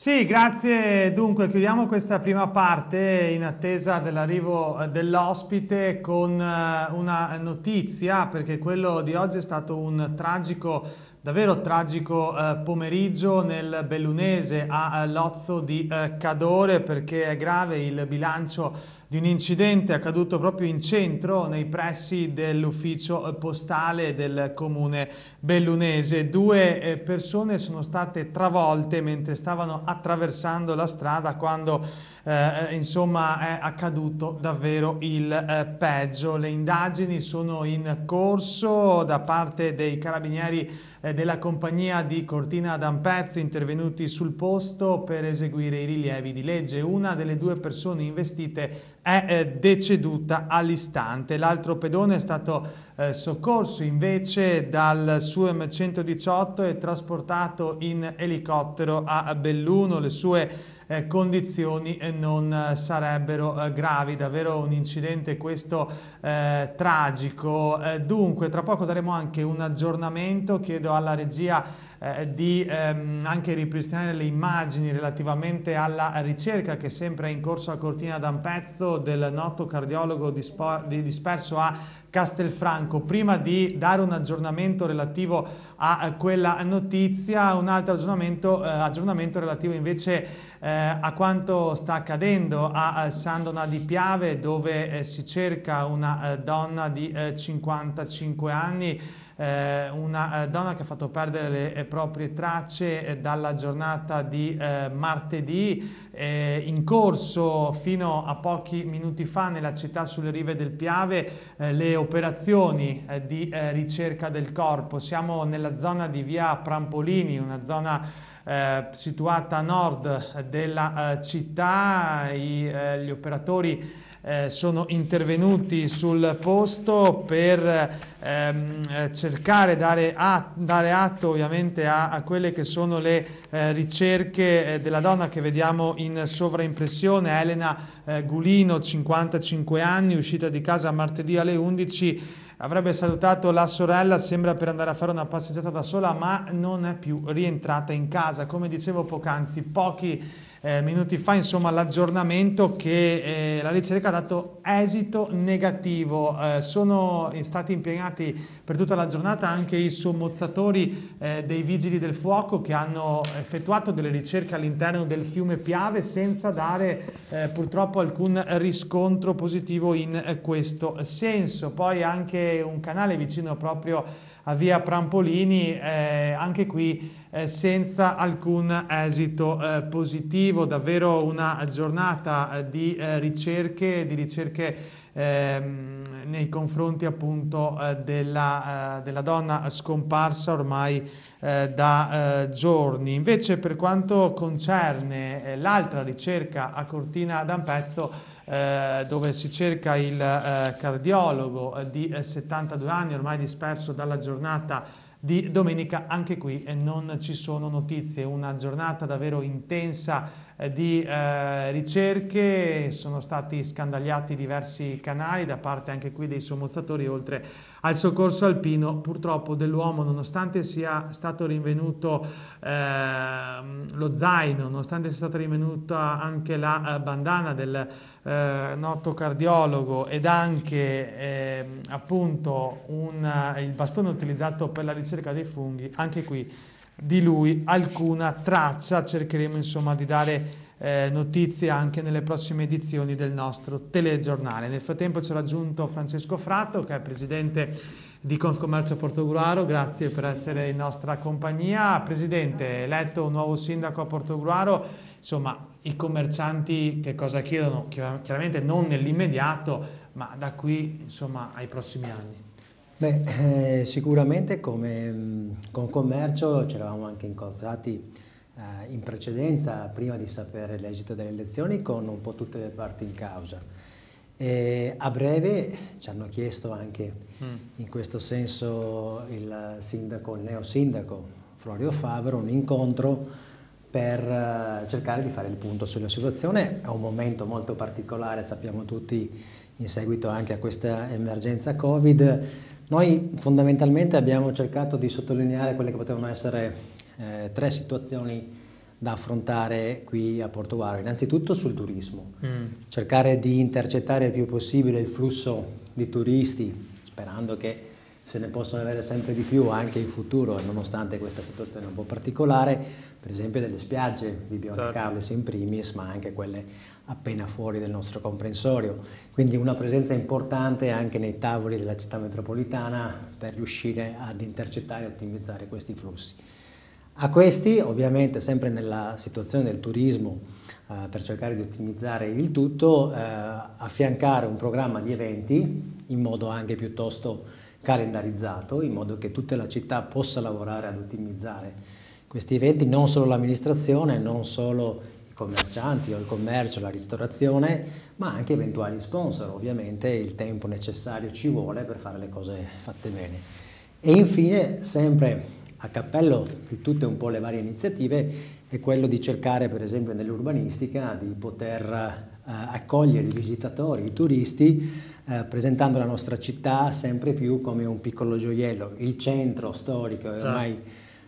Sì, grazie. Dunque, chiudiamo questa prima parte in attesa dell'arrivo eh, dell'ospite con eh, una notizia, perché quello di oggi è stato un tragico, davvero tragico eh, pomeriggio nel Bellunese a Lozzo di Cadore, perché è grave il bilancio di un incidente accaduto proprio in centro, nei pressi dell'ufficio postale del comune bellunese. Due eh, persone sono state travolte mentre stavano attraversando la strada quando eh, insomma è accaduto davvero il eh, peggio. Le indagini sono in corso da parte dei carabinieri eh, della compagnia di Cortina d'Ampezzo intervenuti sul posto per eseguire i rilievi di legge. Una delle due persone investite è eh, deceduta all'istante. L'altro pedone è stato eh, soccorso invece dal SUEM 118 e trasportato in elicottero a Belluno. Le sue eh, condizioni eh, non eh, sarebbero eh, gravi, davvero un incidente questo eh, tragico. dunque, tra poco daremo anche un aggiornamento, chiedo alla regia eh, di ehm, anche ripristinare le immagini relativamente alla ricerca che sempre è in corso a Cortina d'Ampezzo del noto cardiologo di, disperso a Castelfranco. Prima di dare un aggiornamento relativo a quella notizia, un altro aggiornamento, eh, aggiornamento relativo invece eh, a quanto sta accadendo a Sandona di Piave dove eh, si cerca una eh, donna di 55 eh, anni eh, una eh, donna che ha fatto perdere le eh, proprie tracce dalla giornata di martedì in corso fino a pochi minuti fa nella città sulle rive del Piave le operazioni di ricerca del corpo. Siamo nella zona di via Prampolini, una zona eh, situata a nord della eh, città, i, eh, gli operatori eh, sono intervenuti sul posto per ehm, cercare di dare, dare, atto ovviamente a, a, quelle che sono le eh, ricerche eh, della donna che vediamo in sovraimpressione, Elena eh, Gulino, 55 anni, uscita di casa martedì alle 11, avrebbe salutato la sorella, sembra per andare a fare una passeggiata da sola, ma non è più rientrata in casa. Come dicevo poc'anzi, pochi eh, minuti fa, insomma, l'aggiornamento che eh, la ricerca ha dato esito negativo. Eh, sono stati impiegati per tutta la giornata anche i sommozzatori eh, dei vigili del fuoco che hanno effettuato delle ricerche all'interno del fiume Piave senza dare eh, purtroppo alcun riscontro positivo in eh, questo senso. Poi anche un canale vicino proprio a via Prampolini, eh, anche qui eh, senza alcun esito eh, positivo, davvero una giornata eh, di eh, ricerche, di ricerche ehm, nei confronti appunto eh, della, della, donna scomparsa ormai da giorni. Invece per quanto concerne l'altra ricerca a Cortina d'Ampezzo, eh, dove si cerca il eh, cardiologo eh, di 72 eh, anni, ormai disperso dalla giornata di domenica, anche qui non ci sono notizie, una giornata davvero intensa eh, di eh, ricerche, sono stati scandagliati diversi canali da parte anche qui dei sommozzatori oltre al soccorso alpino purtroppo dell'uomo nonostante sia stato rinvenuto eh, lo zaino, nonostante sia stata rinvenuta anche la eh, bandana del eh, noto cardiologo ed anche ehm, appunto un, eh, il bastone utilizzato per la ricerca dei funghi, anche qui di lui alcuna traccia. Cercheremo insomma di dare eh, notizie anche nelle prossime edizioni del nostro telegiornale. Nel frattempo ci ha raggiunto Francesco Fratto che è presidente di Confcommercio Portogruaro, grazie per essere in nostra compagnia. Presidente, eletto un nuovo sindaco a Portogruaro, insomma i commercianti che cosa chiedono? Chiaramente non nell'immediato, ma da qui insomma ai prossimi anni. Beh, eh, sicuramente come, mm, con commercio ci eravamo anche incontrati eh, in precedenza, prima di sapere l'esito delle elezioni, con un po' tutte le parti in causa. E a breve ci hanno chiesto anche mm. in questo senso il sindaco, il neo sindaco Florio Favero, un incontro per eh, cercare di fare il punto sulla situazione. È un momento molto particolare, sappiamo tutti, in seguito anche a questa emergenza Covid noi fondamentalmente abbiamo cercato di sottolineare quelle che potevano essere eh, tre situazioni da affrontare qui a Portogallo. Innanzitutto sul turismo, mm. cercare di intercettare il più possibile il flusso di turisti, sperando che se ne possano avere sempre di più anche in futuro, nonostante questa situazione un po' particolare, per esempio delle spiagge di Bionacales certo. in primis, ma anche quelle appena fuori del nostro comprensorio, quindi una presenza importante anche nei tavoli della città metropolitana per riuscire ad intercettare e ottimizzare questi flussi. A questi, ovviamente sempre nella situazione del turismo, eh, per cercare di ottimizzare il tutto, eh, affiancare un programma di eventi in modo anche piuttosto calendarizzato, in modo che tutta la città possa lavorare ad ottimizzare questi eventi, non solo l'amministrazione, non solo commercianti o il commercio, la ristorazione, ma anche eventuali sponsor. Ovviamente il tempo necessario ci vuole per fare le cose fatte bene. E infine, sempre a cappello di tutte un po' le varie iniziative, è quello di cercare, per esempio nell'urbanistica, di poter eh, accogliere i visitatori, i turisti, eh, presentando la nostra città sempre più come un piccolo gioiello. Il centro storico è ormai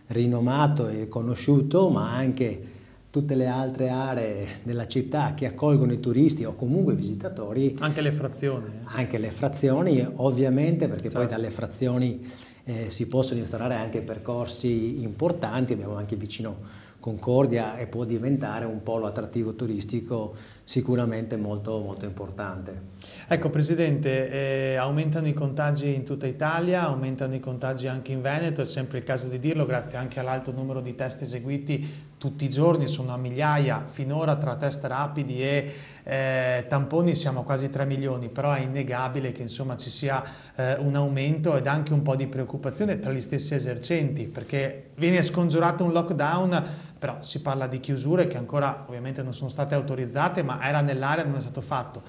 rinomato e conosciuto, ma anche tutte le altre aree della città che accolgono i turisti o comunque i visitatori. Anche le frazioni. Eh? Anche le frazioni, ovviamente, perché certo. poi dalle frazioni eh, si possono installare anche percorsi importanti, abbiamo anche vicino Concordia e può diventare un polo attrattivo turistico sicuramente molto, molto importante. Ecco Presidente, eh, aumentano i contagi in tutta Italia, aumentano i contagi anche in Veneto, è sempre il caso di dirlo, grazie anche all'alto numero di test eseguiti tutti i giorni, sono a migliaia, finora tra test rapidi e eh, tamponi siamo a quasi 3 milioni, però è innegabile che insomma, ci sia eh, un aumento ed anche un po' di preoccupazione tra gli stessi esercenti, perché viene scongiurato un lockdown però si parla di chiusure che ancora ovviamente non sono state autorizzate, ma era nell'area, non è stato fatto.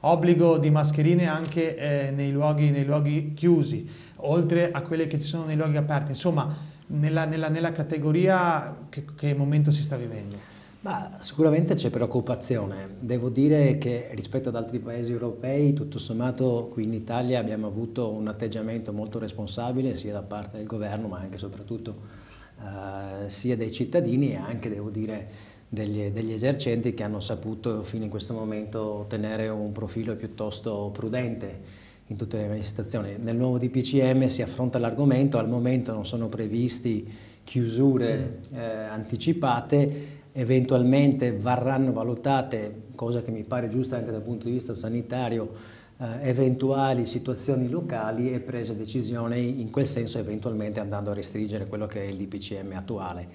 Obbligo di mascherine anche eh, nei, luoghi, nei, luoghi, chiusi, oltre a quelle che ci sono nei luoghi aperti, insomma nella, nella, nella categoria che, che momento si sta vivendo. Ma sicuramente c'è preoccupazione. Devo dire che rispetto ad altri paesi europei, tutto sommato qui in Italia abbiamo avuto un atteggiamento molto responsabile sia da parte del governo ma anche e soprattutto eh, sia dei cittadini e anche, devo dire, degli, degli, esercenti che hanno saputo fino in questo momento tenere un profilo piuttosto prudente in tutte le manifestazioni. Nel nuovo DPCM si affronta l'argomento, al momento non sono previsti chiusure mm. eh, anticipate, eventualmente varranno valutate, cosa che mi pare giusta anche dal punto di vista sanitario, eh, eventuali situazioni locali e prese decisioni in quel senso eventualmente andando a restringere quello che è il DPCM attuale.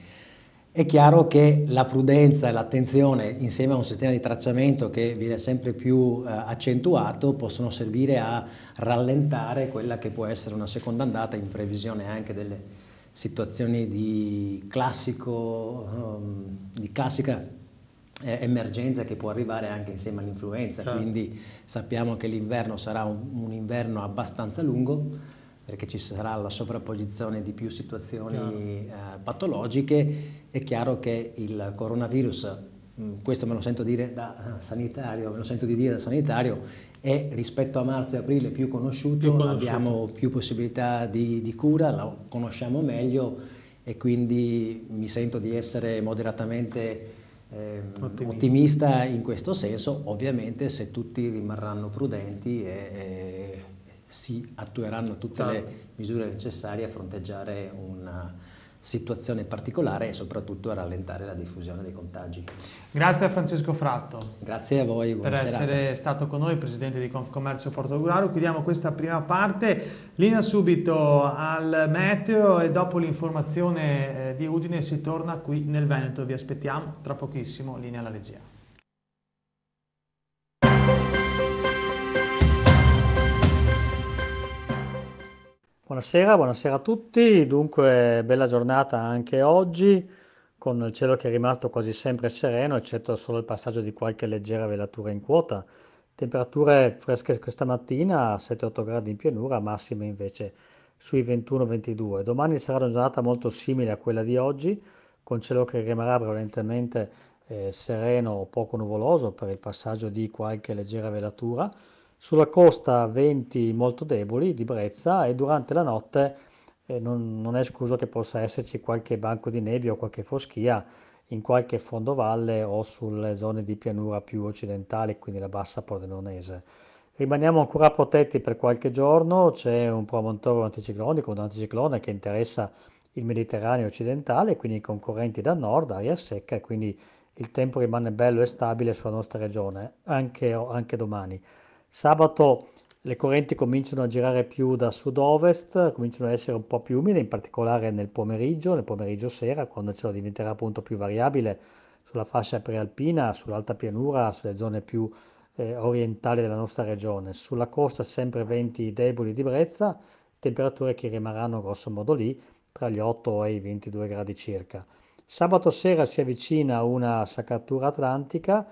È chiaro che la prudenza e l'attenzione insieme a un sistema di tracciamento che viene sempre più eh, accentuato possono servire a rallentare quella che può essere una seconda andata in previsione anche delle situazioni di, classico, um, di classica eh, emergenza che può arrivare anche insieme all'influenza, certo. quindi sappiamo che l'inverno sarà un, un, inverno abbastanza lungo perché ci sarà la sovrapposizione di più situazioni eh, patologiche, è chiaro che il coronavirus, mh, mm, questo me lo sento dire da sanitario, me lo sento di dire da sanitario, è rispetto a marzo e aprile più conosciuto, più conosciuto. abbiamo più possibilità di, di cura, lo conosciamo meglio e quindi mi sento di essere moderatamente eh, ottimista. ottimista. in questo senso, ovviamente se tutti rimarranno prudenti e, e si attueranno tutte certo. le esatto. misure necessarie a fronteggiare una, situazione particolare e soprattutto a rallentare la diffusione dei contagi. Grazie a Francesco Fratto. Grazie a voi. Per essere stato con noi, Presidente di Confcommercio Porto Chiudiamo questa prima parte. Linea subito al meteo e dopo l'informazione eh, di Udine si torna qui nel Veneto. Vi aspettiamo tra pochissimo. Linea alla regia. Buonasera, buonasera a tutti. Dunque, bella giornata anche oggi, con il cielo che è rimasto quasi sempre sereno, eccetto solo il passaggio di qualche leggera velatura in quota. Temperature fresche questa mattina, 7-8 gradi in pianura, massime invece sui 21-22. Domani sarà una giornata molto simile a quella di oggi, con cielo che rimarrà prevalentemente eh, sereno o poco nuvoloso per il passaggio di qualche leggera velatura sulla costa venti molto deboli di brezza e durante la notte eh, non, non, è escluso che possa esserci qualche banco di nebbia o qualche foschia in qualche fondovalle o sulle zone di pianura più occidentali, quindi la bassa pordenonese. Rimaniamo ancora protetti per qualche giorno, c'è un promontorio anticiclonico, un anticiclone che interessa il Mediterraneo occidentale, quindi i concorrenti da nord, aria secca e quindi il tempo rimane bello e stabile sulla nostra regione, anche, anche domani. Sabato le correnti cominciano a girare più da sud-ovest, cominciano ad essere un po' più umide, in particolare nel pomeriggio, nel pomeriggio sera, quando ciò diventerà appunto più variabile sulla fascia prealpina, sull'alta pianura, sulle zone più eh, orientali della nostra regione. Sulla costa sempre venti deboli di brezza, temperature che rimarranno grossomodo lì tra gli 8 e i 22 gradi circa. Sabato sera si avvicina una saccatura atlantica,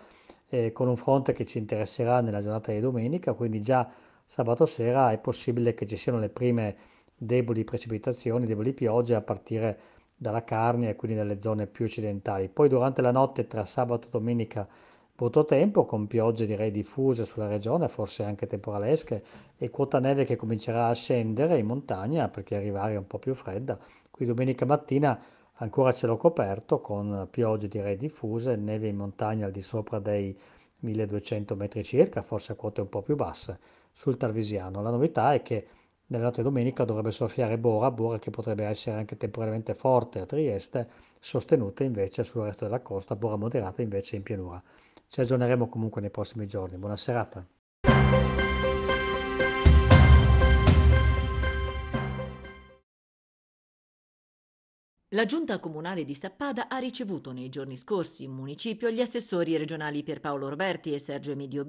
eh, con un fronte che ci interesserà nella giornata di domenica, quindi già sabato sera è possibile che ci siano le prime deboli precipitazioni, deboli piogge a partire dalla Carnia e quindi dalle zone più occidentali. Poi durante la notte tra sabato e domenica brutto tempo con piogge direi diffuse sulla regione, forse anche temporalesche e quota neve che comincerà a scendere in montagna perché arrivare è un po' più fredda. Qui domenica mattina Ancora cielo coperto con piogge direi diffuse, neve in montagna al di sopra dei 1200 metri circa, forse a quote un po' più basse, sul Tarvisiano. La novità è che nella notte domenica dovrebbe soffiare Bora, Bora che potrebbe essere anche temporaneamente forte a Trieste, sostenuta invece sul resto della costa, Bora moderata invece in pianura. Ci aggiorneremo comunque nei prossimi giorni. Buona serata. La giunta comunale di Sappada ha ricevuto nei giorni scorsi in municipio gli assessori regionali Pierpaolo Roberti e Sergio Emidio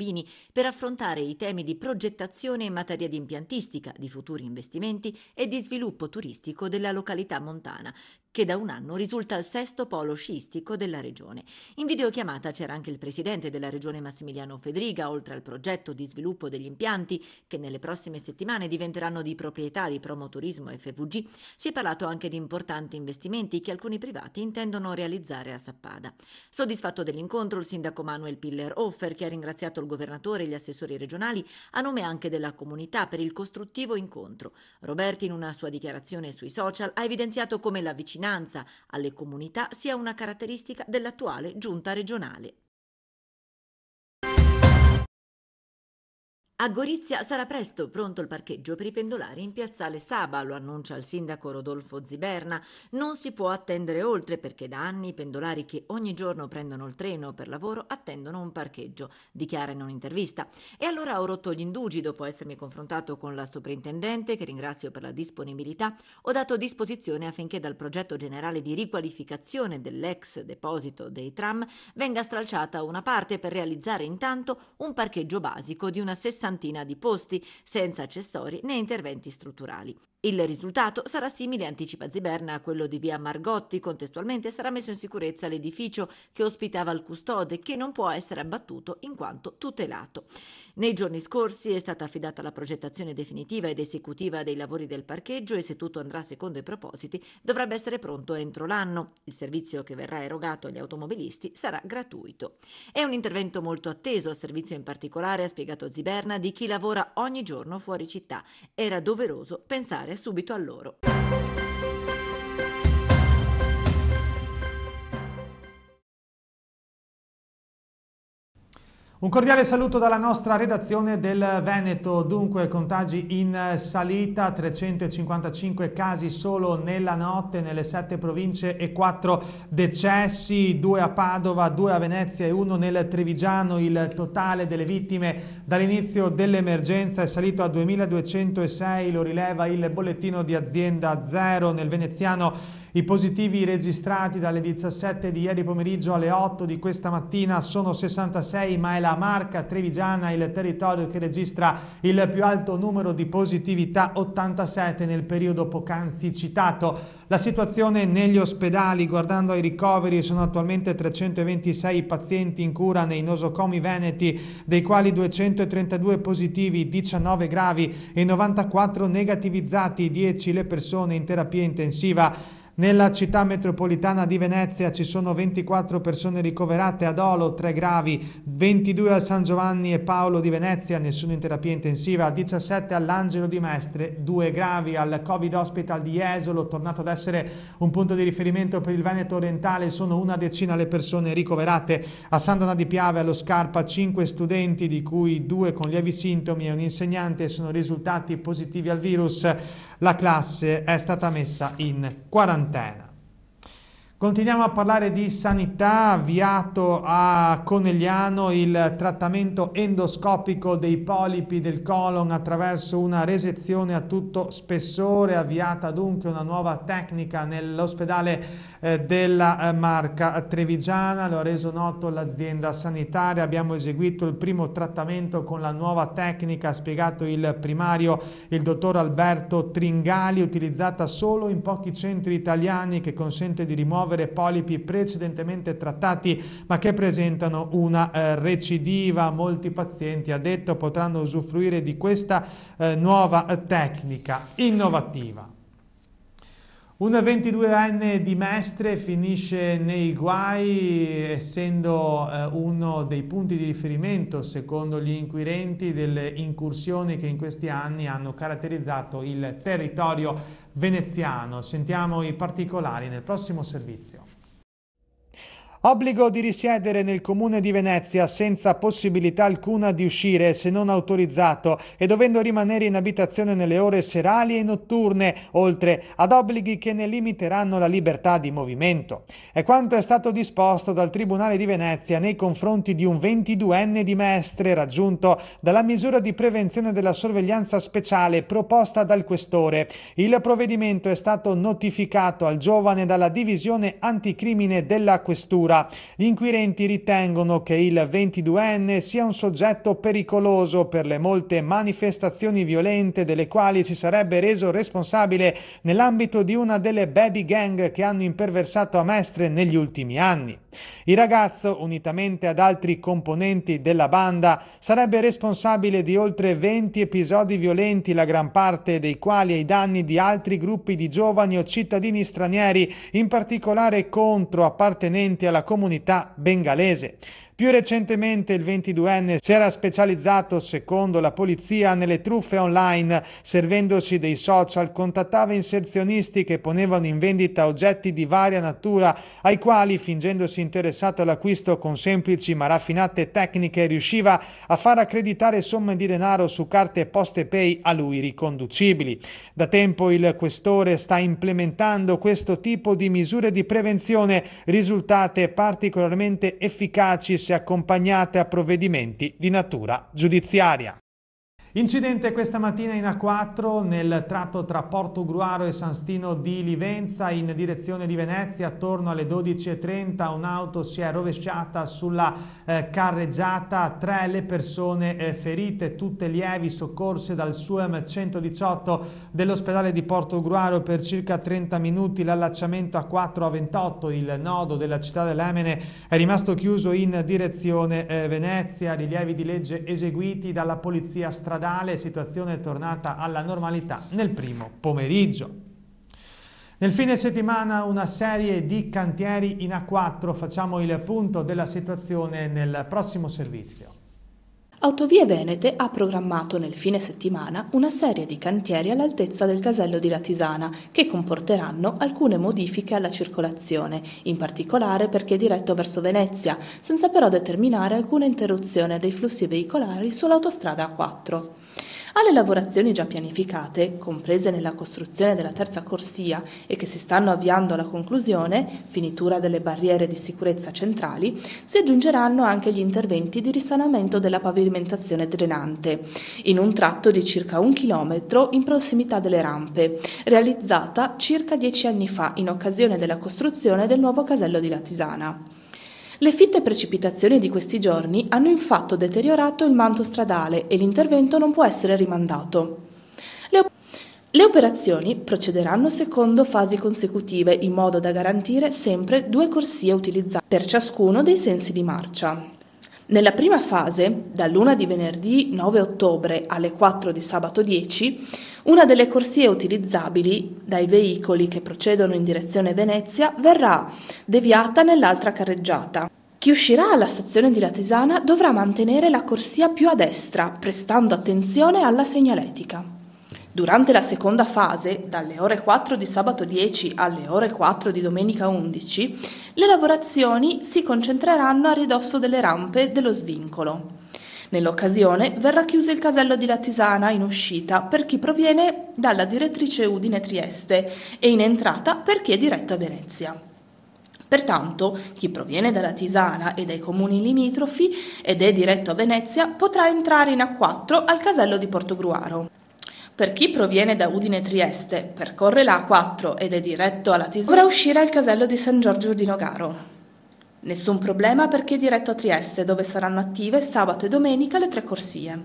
per affrontare i temi di progettazione in materia di impiantistica, di futuri investimenti e di sviluppo turistico della località montana, che da un anno risulta il sesto polo sciistico della regione. In videochiamata c'era anche il presidente della regione Massimiliano Fedriga, oltre al progetto di sviluppo degli impianti, che nelle prossime settimane diventeranno di proprietà di Promoturismo FVG, si è parlato anche di importanti investimenti investimenti che alcuni privati intendono realizzare a Sappada. Soddisfatto dell'incontro, il sindaco Manuel Piller Offer, che ha ringraziato il governatore e gli assessori regionali, a nome anche della comunità per il costruttivo incontro. Roberti, in una sua dichiarazione sui social, ha evidenziato come la vicinanza alle comunità sia una caratteristica dell'attuale giunta regionale. A Gorizia sarà presto pronto il parcheggio per i pendolari in piazzale Saba, lo annuncia il sindaco Rodolfo Ziberna. Non si può attendere oltre perché da anni i pendolari che ogni giorno prendono il treno per lavoro attendono un parcheggio, dichiara in un'intervista. E allora ho rotto gli indugi dopo essermi confrontato con la soprintendente, che ringrazio per la disponibilità, ho dato disposizione affinché dal progetto generale di riqualificazione dell'ex deposito dei tram venga stralciata una parte per realizzare intanto un parcheggio basico di una 60 sessantina di posti, senza accessori né interventi strutturali. Il risultato sarà simile, anticipa Ziberna, a quello di via Margotti. Contestualmente sarà messo in sicurezza l'edificio che ospitava il custode, che non può essere abbattuto in quanto tutelato. Nei giorni scorsi è stata affidata la progettazione definitiva ed esecutiva dei lavori del parcheggio e se tutto andrà secondo i propositi dovrebbe essere pronto entro l'anno. Il servizio che verrà erogato agli automobilisti sarà gratuito. È un intervento molto atteso, a servizio in particolare, ha spiegato Ziberna, di chi lavora ogni giorno fuori città. Era doveroso pensare subito a loro. Un cordiale saluto dalla nostra redazione del Veneto, dunque contagi in salita, 355 casi solo nella notte nelle sette province e quattro decessi, due a Padova, due a Venezia e uno nel Trevigiano, il totale delle vittime dall'inizio dell'emergenza è salito a 2206, lo rileva il bollettino di azienda zero nel veneziano i positivi registrati dalle 17 di ieri pomeriggio alle 8 di questa mattina sono 66, ma è la marca trevigiana il territorio che registra il più alto numero di positività, 87 nel periodo poc'anzi citato. La situazione negli ospedali, guardando ai ricoveri, sono attualmente 326 pazienti in cura nei nosocomi veneti, dei quali 232 positivi, 19 gravi e 94 negativizzati, 10 le persone in terapia intensiva. Nella città metropolitana di Venezia ci sono 24 persone ricoverate ad Olo, 3 gravi, 22 a San Giovanni e Paolo di Venezia, nessuno in terapia intensiva, 17 all'Angelo di Mestre, 2 gravi al Covid Hospital di Jesolo, tornato ad essere un punto di riferimento per il Veneto orientale, sono una decina le persone ricoverate a Sandona di Piave, allo Scarpa, 5 studenti di cui 2 con lievi sintomi e un insegnante sono risultati positivi al virus la classe è stata messa in quarantena. Continuiamo a parlare di sanità, avviato a Conegliano il trattamento endoscopico dei polipi del colon attraverso una resezione a tutto spessore, avviata dunque una nuova tecnica nell'ospedale eh, della eh, marca trevigiana, lo ha reso noto l'azienda sanitaria, abbiamo eseguito il primo trattamento con la nuova tecnica, ha spiegato il primario, il dottor Alberto Tringali, utilizzata solo in pochi centri italiani che consente di rimuovere polipi precedentemente trattati ma che presentano una eh, recidiva. Molti pazienti, ha detto, potranno usufruire di questa eh, nuova eh, tecnica innovativa. Una 22enne di Mestre finisce nei guai essendo eh, uno dei punti di riferimento, secondo gli inquirenti, delle incursioni che in questi anni hanno caratterizzato il territorio veneziano. Sentiamo i particolari nel prossimo servizio. Obbligo di risiedere nel comune di Venezia senza possibilità alcuna di uscire se non autorizzato e dovendo rimanere in abitazione nelle ore serali e notturne, oltre ad obblighi che ne limiteranno la libertà di movimento. È quanto è stato disposto dal Tribunale di Venezia nei confronti di un 22enne di Mestre raggiunto dalla misura di prevenzione della sorveglianza speciale proposta dal questore. Il provvedimento è stato notificato al giovane dalla divisione anticrimine della questura procura. Gli inquirenti ritengono che il 22enne sia un soggetto pericoloso per le molte manifestazioni violente delle quali si sarebbe reso responsabile nell'ambito di una delle baby gang che hanno imperversato a Mestre negli ultimi anni. Il ragazzo, unitamente ad altri componenti della banda, sarebbe responsabile di oltre 20 episodi violenti, la gran parte dei quali ai danni di altri gruppi di giovani o cittadini stranieri, in particolare contro appartenenti alla la comunità bengalese. Più recentemente il 22enne si era specializzato, secondo la polizia, nelle truffe online, servendosi dei social, contattava inserzionisti che ponevano in vendita oggetti di varia natura, ai quali, fingendosi interessato all'acquisto con semplici ma raffinate tecniche, riusciva a far accreditare somme di denaro su carte poste pay a lui riconducibili. Da tempo il questore sta implementando questo tipo di misure di prevenzione risultate particolarmente efficaci esse accompagnate a provvedimenti di natura giudiziaria. Incidente questa mattina in A4 nel tratto tra Porto Gruaro e San Stino di Livenza in direzione di Venezia attorno alle 12.30 un'auto si è rovesciata sulla eh, carreggiata, tre le persone eh, ferite, tutte lievi, soccorse dal SUEM 118 dell'ospedale di Porto Gruaro per circa 30 minuti, l'allacciamento a 4 a 28, il nodo della città dell'Emene è rimasto chiuso in direzione eh, Venezia, rilievi di legge eseguiti dalla polizia stradale generale situazione tornata alla normalità nel primo pomeriggio. Nel fine settimana una serie di cantieri in A4, facciamo il punto della situazione nel prossimo servizio. Autovie Venete ha programmato nel fine settimana una serie di cantieri all'altezza del casello di Latisana che comporteranno alcune modifiche alla circolazione, in particolare perché diretto verso Venezia, senza però determinare alcuna interruzione dei flussi veicolari sull'autostrada A4. Alle lavorazioni già pianificate, comprese nella costruzione della terza corsia e che si stanno avviando alla conclusione, finitura delle barriere di sicurezza centrali, si aggiungeranno anche gli interventi di risanamento della pavimentazione drenante, in un tratto di circa un chilometro in prossimità delle rampe, realizzata circa dieci anni fa in occasione della costruzione del nuovo casello di Latisana. Le fitte precipitazioni di questi giorni hanno infatti deteriorato il manto stradale e l'intervento non può essere rimandato. Le, op- le operazioni procederanno secondo fasi consecutive in modo da garantire sempre due corsie utilizzate per ciascuno dei sensi di marcia. Nella prima fase, luna di venerdì 9 ottobre alle 4 di sabato 10, una delle corsie utilizzabili dai veicoli che procedono in direzione Venezia verrà deviata nell'altra carreggiata. Chi uscirà alla stazione di Latesana dovrà mantenere la corsia più a destra, prestando attenzione alla segnaletica. Durante la seconda fase, dalle ore 4 di sabato 10 alle ore 4 di domenica 11, le lavorazioni si concentreranno a ridosso delle rampe dello svincolo. Nell'occasione verrà chiuso il casello di Latisana in uscita per chi proviene dalla direttrice Udine Trieste e in entrata per chi è diretto a Venezia. Pertanto, chi proviene dalla Tisana e dai comuni limitrofi ed è diretto a Venezia potrà entrare in A4 al casello di Portogruaro. Per chi proviene da Udine Trieste, percorre la A4 ed è diretto alla Tisana, dovrà uscire al casello di San Giorgio di Nogaro. Nessun problema per chi è diretto a Trieste, dove saranno attive sabato e domenica le tre corsie.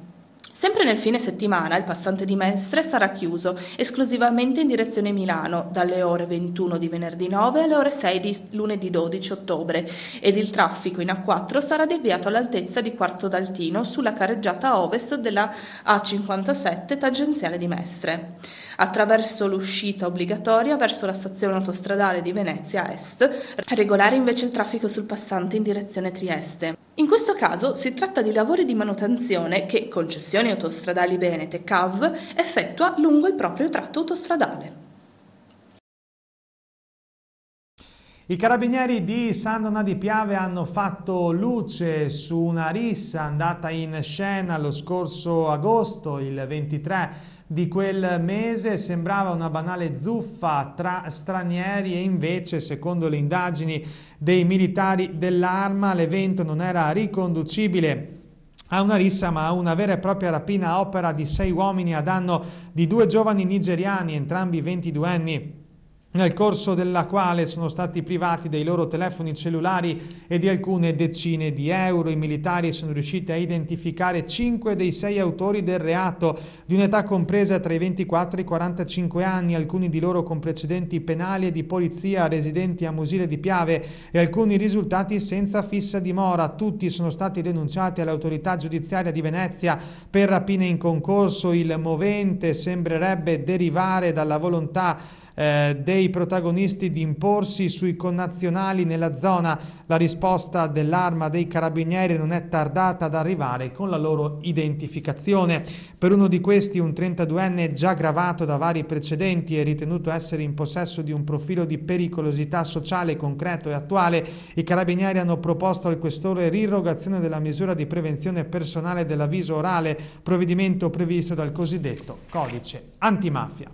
Sempre nel fine settimana il passante di Mestre sarà chiuso esclusivamente in direzione Milano dalle ore 21 di venerdì 9 alle ore 6 di lunedì 12 ottobre ed il traffico in A4 sarà deviato all'altezza di Quarto d'Altino sulla carreggiata ovest della A57 tangenziale di Mestre attraverso l'uscita obbligatoria verso la stazione autostradale di Venezia Est, regolare invece il traffico sul passante in direzione Trieste. In questo caso si tratta di lavori di manutenzione che Concessioni Autostradali Venete CAV effettua lungo il proprio tratto autostradale. I carabinieri di San Donà di Piave hanno fatto luce su una rissa andata in scena lo scorso agosto, il 23 di quel mese sembrava una banale zuffa tra stranieri e invece, secondo le indagini dei militari dell'arma, l'evento non era riconducibile a una rissa ma a una vera e propria rapina opera di sei uomini a danno di due giovani nigeriani, entrambi 22 anni nel corso della quale sono stati privati dei loro telefoni cellulari e di alcune decine di euro. I militari sono riusciti a identificare 5 dei 6 autori del reato, di un'età compresa tra i 24 e i 45 anni, alcuni di loro con precedenti penali e di polizia residenti a Musile di Piave e alcuni risultati senza fissa dimora. Tutti sono stati denunciati all'autorità giudiziaria di Venezia per rapine in concorso. Il movente sembrerebbe derivare dalla volontà eh, dei protagonisti di imporsi sui connazionali nella zona. La risposta dell'arma dei carabinieri non è tardata ad arrivare con la loro identificazione. Per uno di questi, un 32enne già gravato da vari precedenti e ritenuto essere in possesso di un profilo di pericolosità sociale concreto e attuale, i carabinieri hanno proposto al questore l'irrogazione della misura di prevenzione personale dell'avviso orale, provvedimento previsto dal cosiddetto codice antimafia.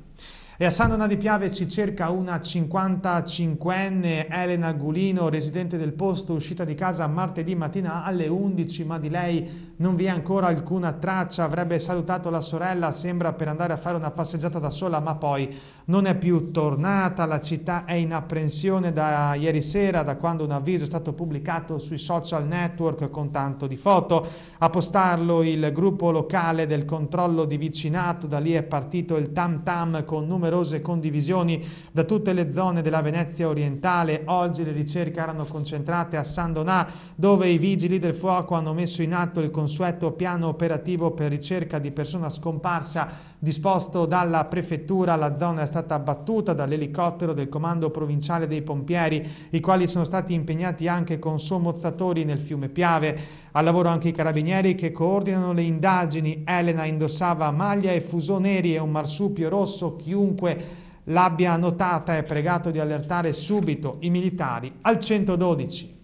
E a San Dona di Piave ci cerca una 55enne Elena Gulino, residente del posto, uscita di casa martedì mattina alle 11, ma di lei non vi è ancora alcuna traccia. Avrebbe salutato la sorella, sembra per andare a fare una passeggiata da sola, ma poi non è più tornata. La città è in apprensione da ieri sera, da quando un avviso è stato pubblicato sui social network con tanto di foto. A postarlo il gruppo locale del controllo di vicinato, da lì è partito il tam tam con numero numerose condivisioni da tutte le zone della Venezia orientale. Oggi le ricerche erano concentrate a San Donà, dove i vigili del fuoco hanno messo in atto il consueto piano operativo per ricerca di persona scomparsa disposto dalla prefettura, la zona è stata abbattuta dall'elicottero del comando provinciale dei pompieri, i quali sono stati impegnati anche con sommozzatori nel fiume Piave. Al lavoro anche i carabinieri che coordinano le indagini. Elena indossava maglia e fuso neri e un marsupio rosso. Chiunque l'abbia notata è pregato di allertare subito i militari al 112.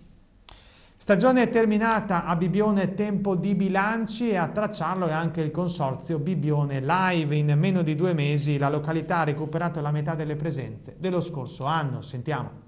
Stagione è terminata a Bibione Tempo di Bilanci e a tracciarlo è anche il consorzio Bibione Live. In meno di due mesi la località ha recuperato la metà delle presenze dello scorso anno. Sentiamo.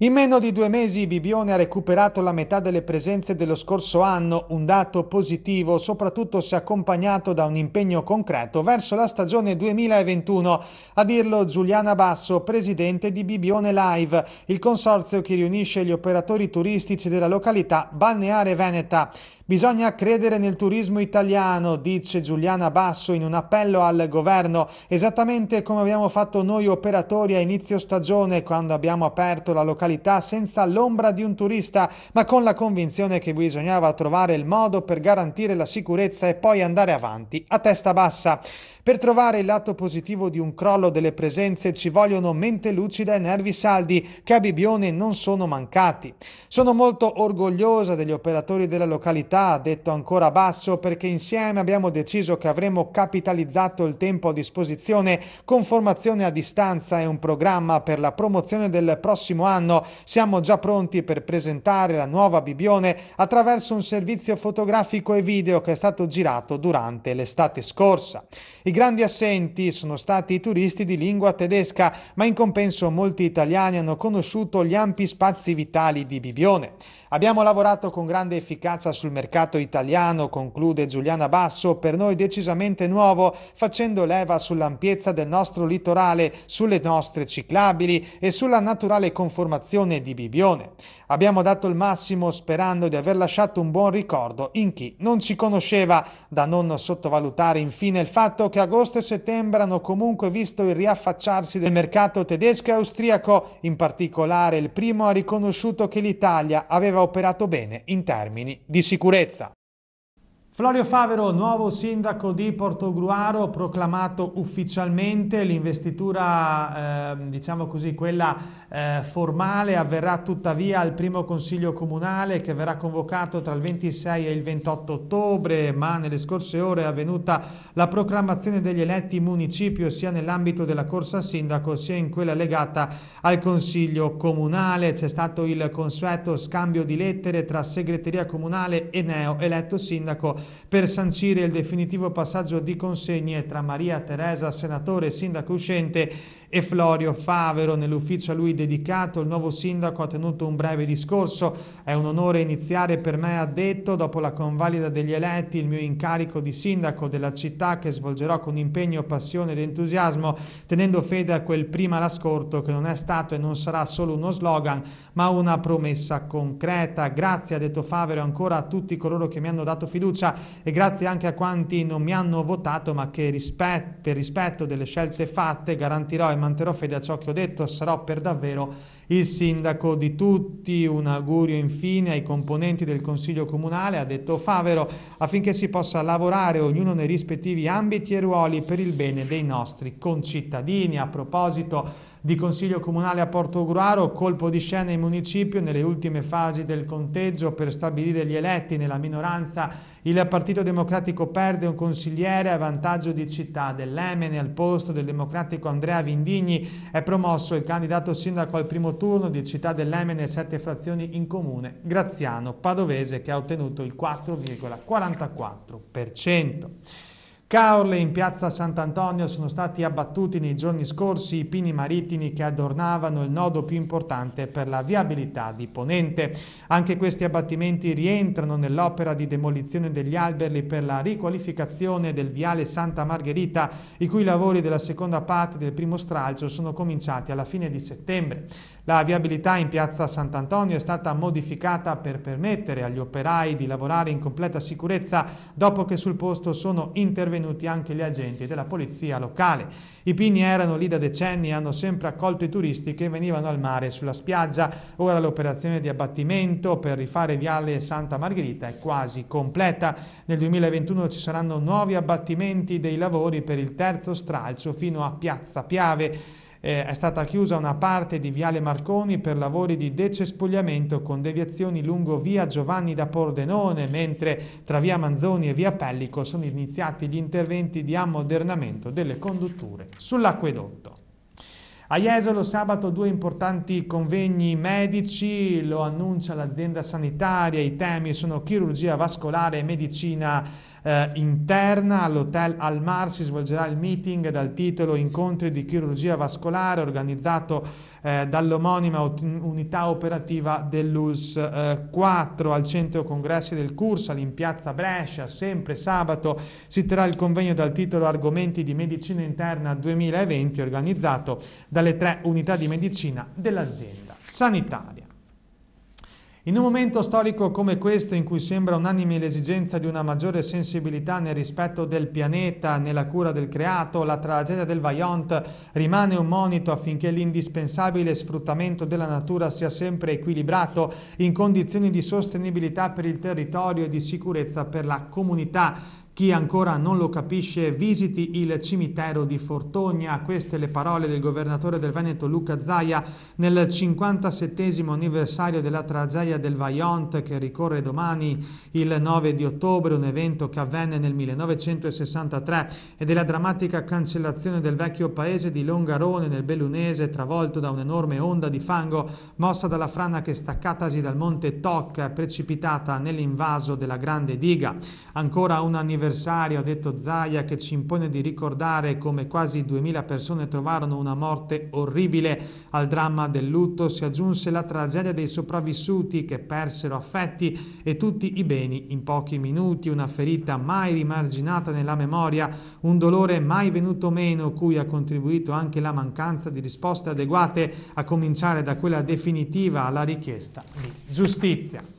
In meno di due mesi Bibione ha recuperato la metà delle presenze dello scorso anno, un dato positivo soprattutto se accompagnato da un impegno concreto verso la stagione 2021. A dirlo Giuliana Basso, presidente di Bibione Live, il consorzio che riunisce gli operatori turistici della località balneare veneta. Bisogna credere nel turismo italiano, dice Giuliana Basso in un appello al governo, esattamente come abbiamo fatto noi operatori a inizio stagione quando abbiamo aperto la località senza l'ombra di un turista, ma con la convinzione che bisognava trovare il modo per garantire la sicurezza e poi andare avanti a testa bassa. Per trovare il lato positivo di un crollo delle presenze ci vogliono mente lucida e nervi saldi che a Bibione non sono mancati. Sono molto orgogliosa degli operatori della località, ha detto ancora basso, perché insieme abbiamo deciso che avremmo capitalizzato il tempo a disposizione con formazione a distanza e un programma per la promozione del prossimo anno. Siamo già pronti per presentare la nuova Bibione attraverso un servizio fotografico e video che è stato girato durante l'estate scorsa. I grandi assenti sono stati i turisti di lingua tedesca, ma in compenso molti italiani hanno conosciuto gli ampi spazi vitali di Bibione. Abbiamo lavorato con grande efficacia sul mercato italiano, conclude Giuliana Basso, per noi decisamente nuovo, facendo leva sull'ampiezza del nostro litorale, sulle nostre ciclabili e sulla naturale conformazione di Bibione. Abbiamo dato il massimo sperando di aver lasciato un buon ricordo in chi non ci conosceva, da non sottovalutare infine il fatto che a agosto e settembre hanno comunque visto il riaffacciarsi del mercato tedesco e austriaco, in particolare il primo ha riconosciuto che l'Italia aveva operato bene in termini di sicurezza. Florio Favero, nuovo sindaco di Portogruaro, proclamato ufficialmente, l'investitura, eh, diciamo così, quella eh, formale avverrà tuttavia al primo consiglio comunale che verrà convocato tra il 26 e il 28 ottobre, ma nelle scorse ore è avvenuta la proclamazione degli eletti in municipio sia nell'ambito della corsa sindaco sia in quella legata al consiglio comunale. C'è stato il consueto scambio di lettere tra segreteria comunale e neo eletto sindaco per sancire il definitivo passaggio di consegne tra Maria Teresa, senatore e sindaco uscente, e Florio Favero. Nell'ufficio a lui dedicato il nuovo sindaco ha tenuto un breve discorso. È un onore iniziare per me, ha detto, dopo la convalida degli eletti, il mio incarico di sindaco della città che svolgerò con impegno, passione ed entusiasmo, tenendo fede a quel prima l'ascolto che non è stato e non sarà solo uno slogan, ma una promessa concreta. Grazie, ha detto Favero, ancora a tutti coloro che mi hanno dato fiducia e grazie anche a quanti non mi hanno votato, ma che rispet per rispetto delle scelte fatte garantirò in manterrò fede a ciò che ho detto, sarò per davvero il sindaco di tutti. Un augurio infine ai componenti del Consiglio Comunale, ha detto Favero, affinché si possa lavorare ognuno nei rispettivi ambiti e ruoli per il bene dei nostri concittadini. A proposito di Consiglio Comunale a Porto Gruaro, colpo di scena in municipio nelle ultime fasi del conteggio per stabilire gli eletti nella minoranza. Il Partito Democratico perde un consigliere a vantaggio di Città dell'Emene. Al posto del democratico Andrea Vindigni è promosso il candidato sindaco al primo turno di Città dell'Emene e sette frazioni in comune, Graziano Padovese, che ha ottenuto il 4,44%. Caorle in piazza Sant'Antonio sono stati abbattuti nei giorni scorsi i pini marittimi che adornavano il nodo più importante per la viabilità di Ponente. Anche questi abbattimenti rientrano nell'opera di demolizione degli alberi per la riqualificazione del viale Santa Margherita, i cui lavori della seconda parte del primo stralcio sono cominciati alla fine di settembre. La viabilità in piazza Sant'Antonio è stata modificata per permettere agli operai di lavorare in completa sicurezza dopo che sul posto sono intervenuti anche gli agenti della polizia locale. I pini erano lì da decenni e hanno sempre accolto i turisti che venivano al mare sulla spiaggia. Ora l'operazione di abbattimento per rifare Viale Santa Margherita è quasi completa. Nel 2021 ci saranno nuovi abbattimenti dei lavori per il terzo stralcio fino a Piazza Piave. Eh, è stata chiusa una parte di Viale Marconi per lavori di decespugliamento con deviazioni lungo via Giovanni da Pordenone, mentre tra via Manzoni e via Pellico sono iniziati gli interventi di ammodernamento delle condutture sull'acquedotto. A Jesolo sabato due importanti convegni medici, lo annuncia l'azienda sanitaria, i temi sono chirurgia vascolare e medicina eh, interna all'hotel Almar si svolgerà il meeting dal titolo Incontri di chirurgia vascolare organizzato eh, dall'omonima unità operativa dell'ULS eh, 4 al centro congressi del Cursal in piazza Brescia, sempre sabato si terrà il convegno dal titolo Argomenti di medicina interna 2020 organizzato dalle tre unità di medicina dell'azienda sanitaria. In un momento storico come questo, in cui sembra unanime l'esigenza di una maggiore sensibilità nel rispetto del pianeta, nella cura del creato, la tragedia del Vaillant rimane un monito affinché l'indispensabile sfruttamento della natura sia sempre equilibrato in condizioni di sostenibilità per il territorio e di sicurezza per la comunità. Chi ancora non lo capisce visiti il cimitero di Fortogna. Queste le parole del governatore del Veneto Luca Zaia nel 57 anniversario della tragedia del Vaillant che ricorre domani il 9 di ottobre, un evento che avvenne nel 1963 e della drammatica cancellazione del vecchio paese di Longarone nel Bellunese travolto da un'enorme onda di fango mossa dalla frana che staccatasi dal monte Toc precipitata nell'invaso della Grande Diga. Ancora un anniversario anniversario, ha detto Zaia, che ci impone di ricordare come quasi 2000 persone trovarono una morte orribile. Al dramma del lutto si aggiunse la tragedia dei sopravvissuti che persero affetti e tutti i beni in pochi minuti, una ferita mai rimarginata nella memoria, un dolore mai venuto meno, cui ha contribuito anche la mancanza di risposte adeguate, a cominciare da quella definitiva alla richiesta di giustizia.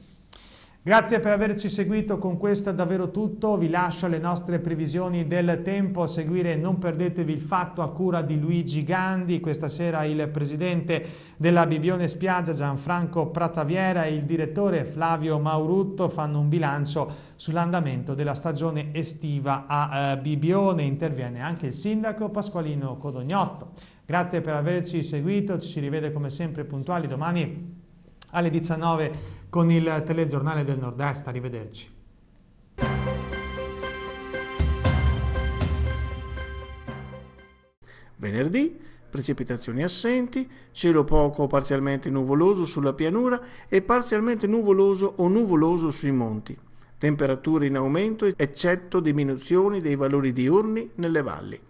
Grazie per averci seguito, con questo è davvero tutto, vi lascio le nostre previsioni del tempo, a seguire non perdetevi il fatto a cura di Luigi Gandhi, questa sera il presidente della Bibione Spiaggia Gianfranco Prataviera e il direttore Flavio Maurutto fanno un bilancio sull'andamento della stagione estiva a eh, Bibione, interviene anche il sindaco Pasqualino Codognotto. Grazie per averci seguito, ci si rivede come sempre puntuali domani alle 19 con il telegiornale del Nord-Est. Arrivederci. Venerdì, precipitazioni assenti, cielo poco o parzialmente nuvoloso sulla pianura e parzialmente nuvoloso o nuvoloso sui monti. Temperature in aumento eccetto diminuzioni dei valori diurni nelle valli.